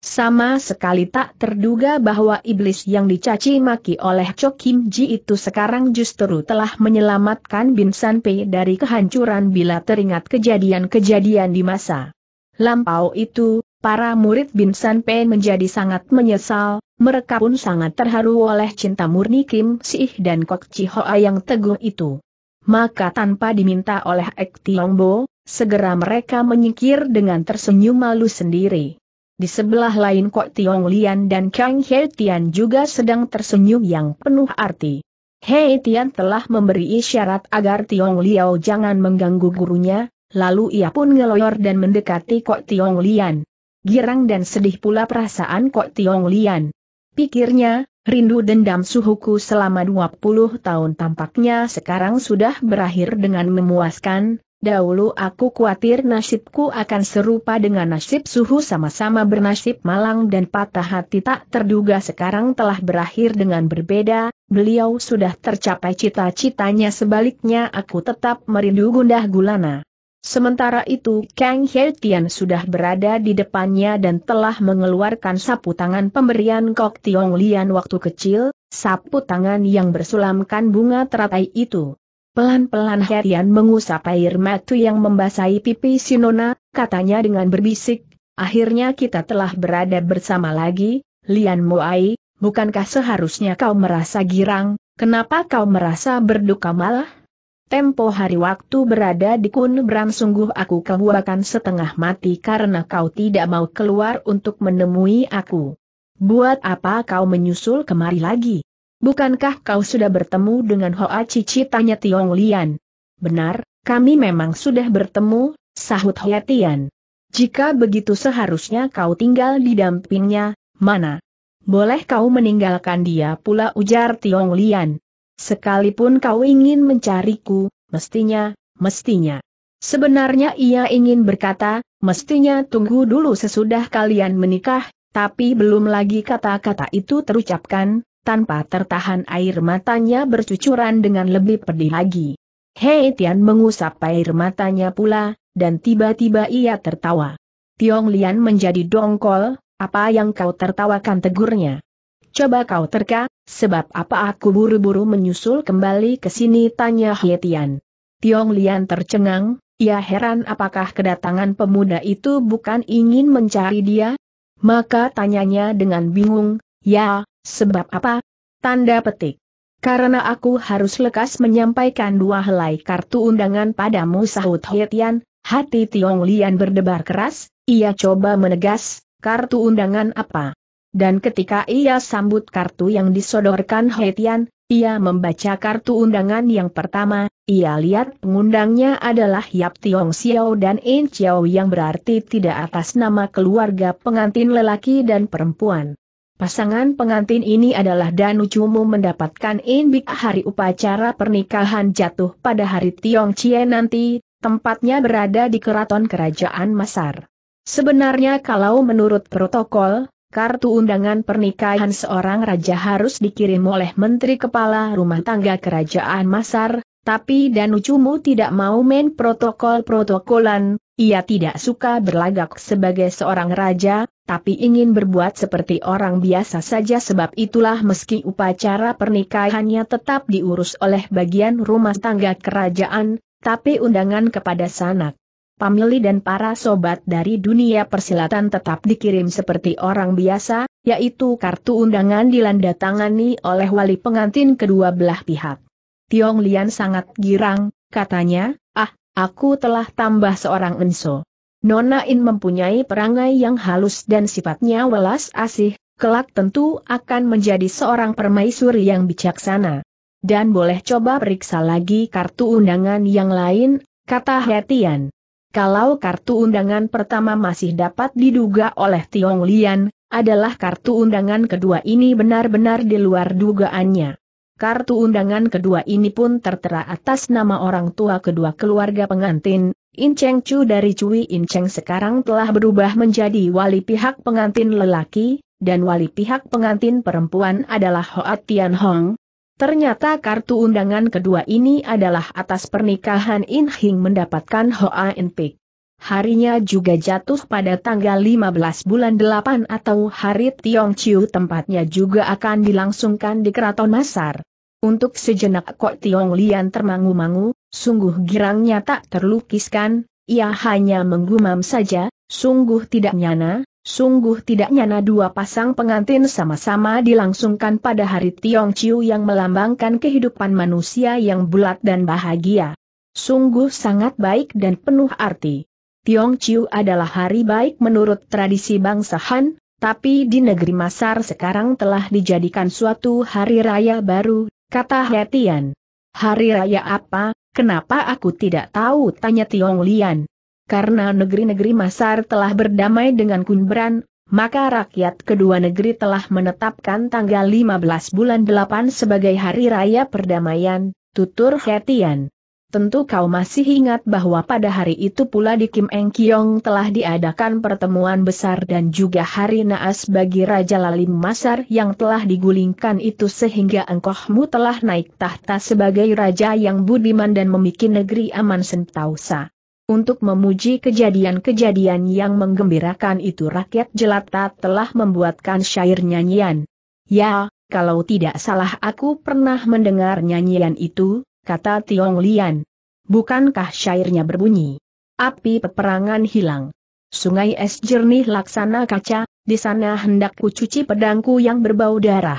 Sama sekali tak terduga bahwa iblis yang dicaci maki oleh Cho Kim Ji itu sekarang justru telah menyelamatkan Bin San Pei dari kehancuran bila teringat kejadian-kejadian di masa lampau itu, Para murid Binsan San menjadi sangat menyesal, mereka pun sangat terharu oleh cinta murni Kim Sih dan Kok Chi Hoa yang teguh itu. Maka tanpa diminta oleh Ek Tiong Bo, segera mereka menyingkir dengan tersenyum malu sendiri. Di sebelah lain Kok Tiong Lian dan Kang He Tian juga sedang tersenyum yang penuh arti. Hei Tian telah memberi isyarat agar Tiong Liao jangan mengganggu gurunya, lalu ia pun ngeloyor dan mendekati Kok Tiong Lian girang dan sedih pula perasaan Kok Tiong Lian. Pikirnya, rindu dendam suhuku selama 20 tahun tampaknya sekarang sudah berakhir dengan memuaskan, dahulu aku khawatir nasibku akan serupa dengan nasib suhu sama-sama bernasib malang dan patah hati tak terduga sekarang telah berakhir dengan berbeda, beliau sudah tercapai cita-citanya sebaliknya aku tetap merindu gundah gulana. Sementara itu Kang He Tian sudah berada di depannya dan telah mengeluarkan sapu tangan pemberian Kok Tiong Lian waktu kecil, sapu tangan yang bersulamkan bunga teratai itu. Pelan-pelan Tian mengusap air matu yang membasahi pipi Sinona, katanya dengan berbisik, akhirnya kita telah berada bersama lagi, Lian Moai, bukankah seharusnya kau merasa girang, kenapa kau merasa berduka malah? Tempo hari waktu berada di Kun Bram sungguh aku kebuakan setengah mati karena kau tidak mau keluar untuk menemui aku. Buat apa kau menyusul kemari lagi? Bukankah kau sudah bertemu dengan Hoa Cici tanya Tiong Lian? Benar, kami memang sudah bertemu, sahut Hoa Tian. Jika begitu seharusnya kau tinggal di dampingnya, mana? Boleh kau meninggalkan dia pula ujar Tiong Lian. Sekalipun kau ingin mencariku, mestinya, mestinya. Sebenarnya ia ingin berkata, mestinya tunggu dulu sesudah kalian menikah, tapi belum lagi kata-kata itu terucapkan, tanpa tertahan air matanya bercucuran dengan lebih pedih lagi. Hei Tian mengusap air matanya pula, dan tiba-tiba ia tertawa. Tiong Lian menjadi dongkol, apa yang kau tertawakan tegurnya? Coba kau terka, sebab apa aku buru-buru menyusul kembali ke sini tanya Hietian. Tiong Lian tercengang, ia heran apakah kedatangan pemuda itu bukan ingin mencari dia? Maka tanyanya dengan bingung, ya, sebab apa? Tanda petik. Karena aku harus lekas menyampaikan dua helai kartu undangan padamu sahut Hietian, hati Tiong Lian berdebar keras, ia coba menegas, kartu undangan apa? dan ketika ia sambut kartu yang disodorkan Hetian, ia membaca kartu undangan yang pertama, ia lihat pengundangnya adalah Yap Tiong Xiao dan In Chiao yang berarti tidak atas nama keluarga pengantin lelaki dan perempuan. Pasangan pengantin ini adalah Danu Chumu mendapatkan In Bik hari upacara pernikahan jatuh pada hari Tiong Chie nanti, tempatnya berada di keraton kerajaan Masar. Sebenarnya kalau menurut protokol, Kartu undangan pernikahan seorang raja harus dikirim oleh Menteri Kepala Rumah Tangga Kerajaan Masar, tapi Danucumu tidak mau main protokol-protokolan, ia tidak suka berlagak sebagai seorang raja, tapi ingin berbuat seperti orang biasa saja sebab itulah meski upacara pernikahannya tetap diurus oleh bagian rumah tangga kerajaan, tapi undangan kepada sanak Pamili dan para sobat dari dunia persilatan tetap dikirim seperti orang biasa, yaitu kartu undangan dilanda tangani oleh wali pengantin kedua belah pihak. Tiong Lian sangat girang, katanya, ah, aku telah tambah seorang enso. Nona In mempunyai perangai yang halus dan sifatnya welas asih, kelak tentu akan menjadi seorang permaisuri yang bijaksana. Dan boleh coba periksa lagi kartu undangan yang lain, kata Hetian kalau kartu undangan pertama masih dapat diduga oleh Tiong Lian, adalah kartu undangan kedua ini benar-benar di luar dugaannya. Kartu undangan kedua ini pun tertera atas nama orang tua kedua keluarga pengantin, In Cheng Chu dari Cui In Cheng sekarang telah berubah menjadi wali pihak pengantin lelaki, dan wali pihak pengantin perempuan adalah Hoat Tian Hong, Ternyata kartu undangan kedua ini adalah atas pernikahan In Hing mendapatkan Hoa In Pik. Harinya juga jatuh pada tanggal 15 bulan 8 atau hari Tiong Chiu tempatnya juga akan dilangsungkan di Keraton Masar. Untuk sejenak Kok Tiong Lian termangu-mangu, sungguh girangnya tak terlukiskan, ia hanya menggumam saja, sungguh tidak nyana, Sungguh tidak nyana dua pasang pengantin sama-sama dilangsungkan pada hari Tiong Chiu yang melambangkan kehidupan manusia yang bulat dan bahagia. Sungguh sangat baik dan penuh arti. Tiong Chiu adalah hari baik menurut tradisi bangsa Han, tapi di negeri Masar sekarang telah dijadikan suatu hari raya baru, kata Hetian. Hari raya apa, kenapa aku tidak tahu tanya Tiong Lian karena negeri-negeri Masar telah berdamai dengan Kunbran, maka rakyat kedua negeri telah menetapkan tanggal 15 bulan 8 sebagai hari raya perdamaian, tutur Hetian. Tentu kau masih ingat bahwa pada hari itu pula di Kim Eng Kiong telah diadakan pertemuan besar dan juga hari naas bagi Raja Lalim Masar yang telah digulingkan itu sehingga engkohmu telah naik tahta sebagai raja yang budiman dan memiliki negeri aman sentausa. Untuk memuji kejadian-kejadian yang menggembirakan itu rakyat jelata telah membuatkan syair nyanyian. Ya, kalau tidak salah aku pernah mendengar nyanyian itu, kata Tiong Lian. Bukankah syairnya berbunyi? Api peperangan hilang. Sungai es jernih laksana kaca, di sana hendak kucuci pedangku yang berbau darah.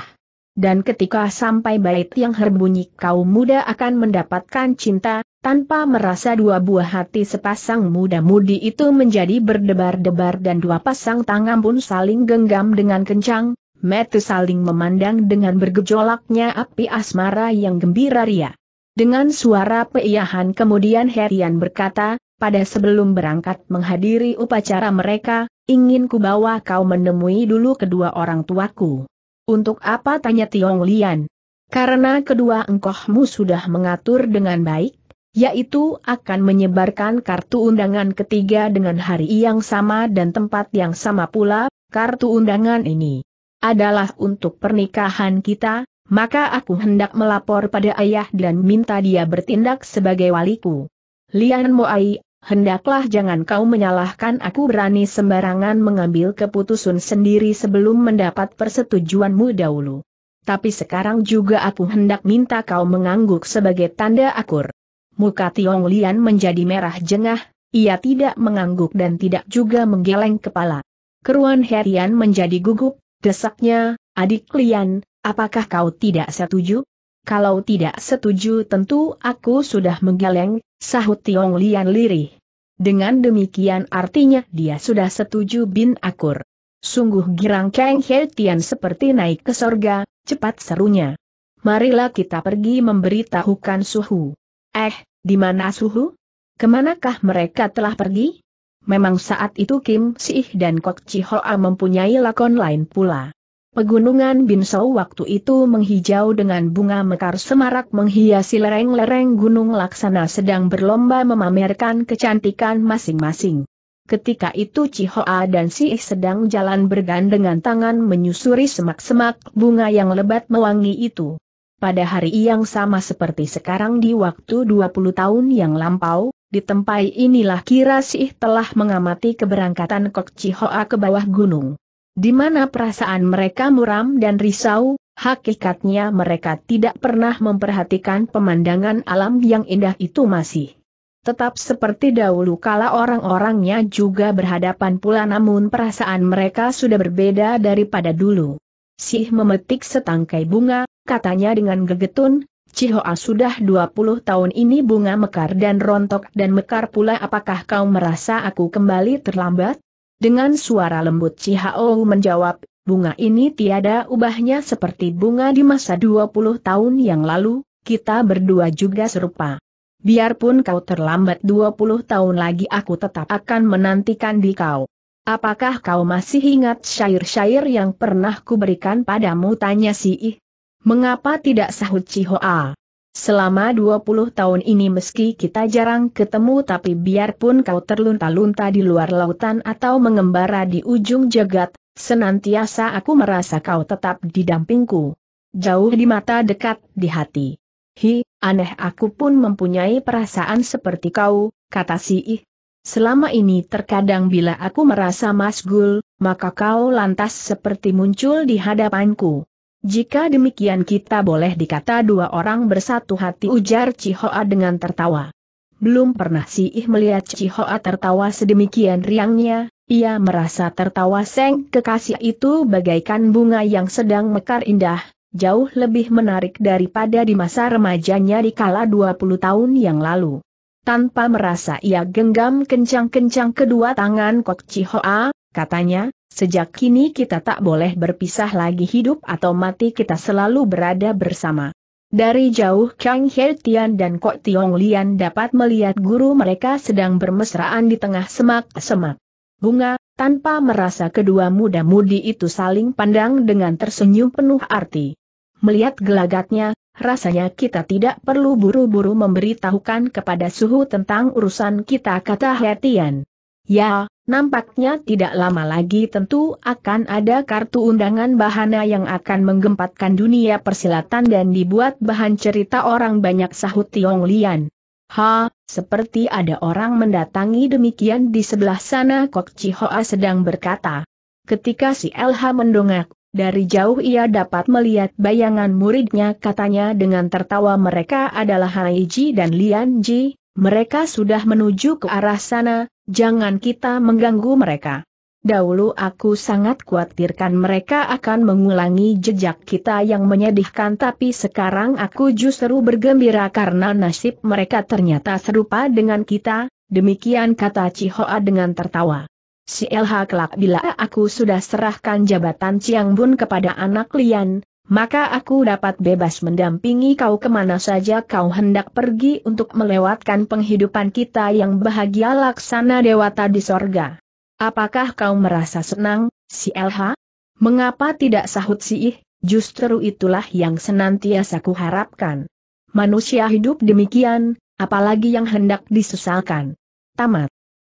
Dan ketika sampai bait yang herbunyi kaum muda akan mendapatkan cinta, tanpa merasa dua buah hati sepasang muda-mudi itu menjadi berdebar-debar dan dua pasang tangan pun saling genggam dengan kencang, Mete saling memandang dengan bergejolaknya api asmara yang gembira ria. Dengan suara peiahan kemudian Herian berkata, pada sebelum berangkat menghadiri upacara mereka, ingin kubawa kau menemui dulu kedua orang tuaku. Untuk apa tanya Tiong Lian? Karena kedua engkohmu sudah mengatur dengan baik, yaitu akan menyebarkan kartu undangan ketiga dengan hari yang sama dan tempat yang sama pula, kartu undangan ini adalah untuk pernikahan kita, maka aku hendak melapor pada ayah dan minta dia bertindak sebagai waliku. Lian Moai, hendaklah jangan kau menyalahkan aku berani sembarangan mengambil keputusan sendiri sebelum mendapat persetujuanmu dahulu. Tapi sekarang juga aku hendak minta kau mengangguk sebagai tanda akur muka Tiong Lian menjadi merah jengah, ia tidak mengangguk dan tidak juga menggeleng kepala. Keruan Herian menjadi gugup, desaknya, adik Lian, apakah kau tidak setuju? Kalau tidak setuju tentu aku sudah menggeleng, sahut Tiong Lian lirih. Dengan demikian artinya dia sudah setuju bin akur. Sungguh girang Kang He Tian seperti naik ke sorga, cepat serunya. Marilah kita pergi memberitahukan suhu. Eh, di mana suhu? Kemanakah mereka telah pergi? Memang saat itu Kim Sih dan Kok Chi mempunyai lakon lain pula. Pegunungan Binsau waktu itu menghijau dengan bunga mekar semarak menghiasi lereng-lereng gunung laksana sedang berlomba memamerkan kecantikan masing-masing. Ketika itu Cihoa dan si Siih sedang jalan bergandengan tangan menyusuri semak-semak bunga yang lebat mewangi itu pada hari yang sama seperti sekarang di waktu 20 tahun yang lampau, di tempat inilah kira sih telah mengamati keberangkatan Kok Cihoa ke bawah gunung. Di mana perasaan mereka muram dan risau, hakikatnya mereka tidak pernah memperhatikan pemandangan alam yang indah itu masih. Tetap seperti dahulu kala orang-orangnya juga berhadapan pula namun perasaan mereka sudah berbeda daripada dulu. Sih memetik setangkai bunga, katanya dengan gegetun, Cihoa sudah 20 tahun ini bunga mekar dan rontok dan mekar pula apakah kau merasa aku kembali terlambat? Dengan suara lembut Cihoa menjawab, bunga ini tiada ubahnya seperti bunga di masa 20 tahun yang lalu, kita berdua juga serupa. Biarpun kau terlambat 20 tahun lagi aku tetap akan menantikan di kau. Apakah kau masih ingat syair-syair yang pernah kuberikan padamu tanya si Ih? Mengapa tidak sahut Cihoa? Selama 20 tahun ini meski kita jarang ketemu tapi biarpun kau terlunta-lunta di luar lautan atau mengembara di ujung jagat, senantiasa aku merasa kau tetap di dampingku. Jauh di mata dekat di hati. Hi, aneh aku pun mempunyai perasaan seperti kau, kata si Ih. Selama ini terkadang bila aku merasa masgul, maka kau lantas seperti muncul di hadapanku. Jika demikian kita boleh dikata dua orang bersatu hati ujar Cihoa dengan tertawa. Belum pernah si Ih melihat Cihoa tertawa sedemikian riangnya, ia merasa tertawa seng kekasih itu bagaikan bunga yang sedang mekar indah, jauh lebih menarik daripada di masa remajanya di kala 20 tahun yang lalu. Tanpa merasa ia genggam kencang-kencang kedua tangan Kok Cihoa, katanya, Sejak kini kita tak boleh berpisah lagi hidup atau mati kita selalu berada bersama. Dari jauh Kang He Tian dan Kok Tiong Lian dapat melihat guru mereka sedang bermesraan di tengah semak-semak. Bunga, tanpa merasa kedua muda-mudi itu saling pandang dengan tersenyum penuh arti. Melihat gelagatnya, rasanya kita tidak perlu buru-buru memberitahukan kepada suhu tentang urusan kita kata Hetian. Ya, Nampaknya tidak lama lagi tentu akan ada kartu undangan bahana yang akan menggempatkan dunia persilatan dan dibuat bahan cerita orang banyak sahut Tiong Lian. Ha, seperti ada orang mendatangi demikian di sebelah sana Kok Chihoa sedang berkata. Ketika si LH mendongak, dari jauh ia dapat melihat bayangan muridnya katanya dengan tertawa mereka adalah Haiji dan Lian Ji, mereka sudah menuju ke arah sana, Jangan kita mengganggu mereka. Dahulu aku sangat khawatirkan mereka akan mengulangi jejak kita yang menyedihkan tapi sekarang aku justru bergembira karena nasib mereka ternyata serupa dengan kita, demikian kata Cihoa dengan tertawa. Si LH kelak bila aku sudah serahkan jabatan Ciang Bun kepada anak Lian, maka aku dapat bebas mendampingi kau kemana saja kau hendak pergi untuk melewatkan penghidupan kita yang bahagia laksana dewata di sorga. Apakah kau merasa senang, si LH? Mengapa tidak sahut si Ih, justru itulah yang senantiasa kuharapkan. Manusia hidup demikian, apalagi yang hendak disesalkan. Tamat.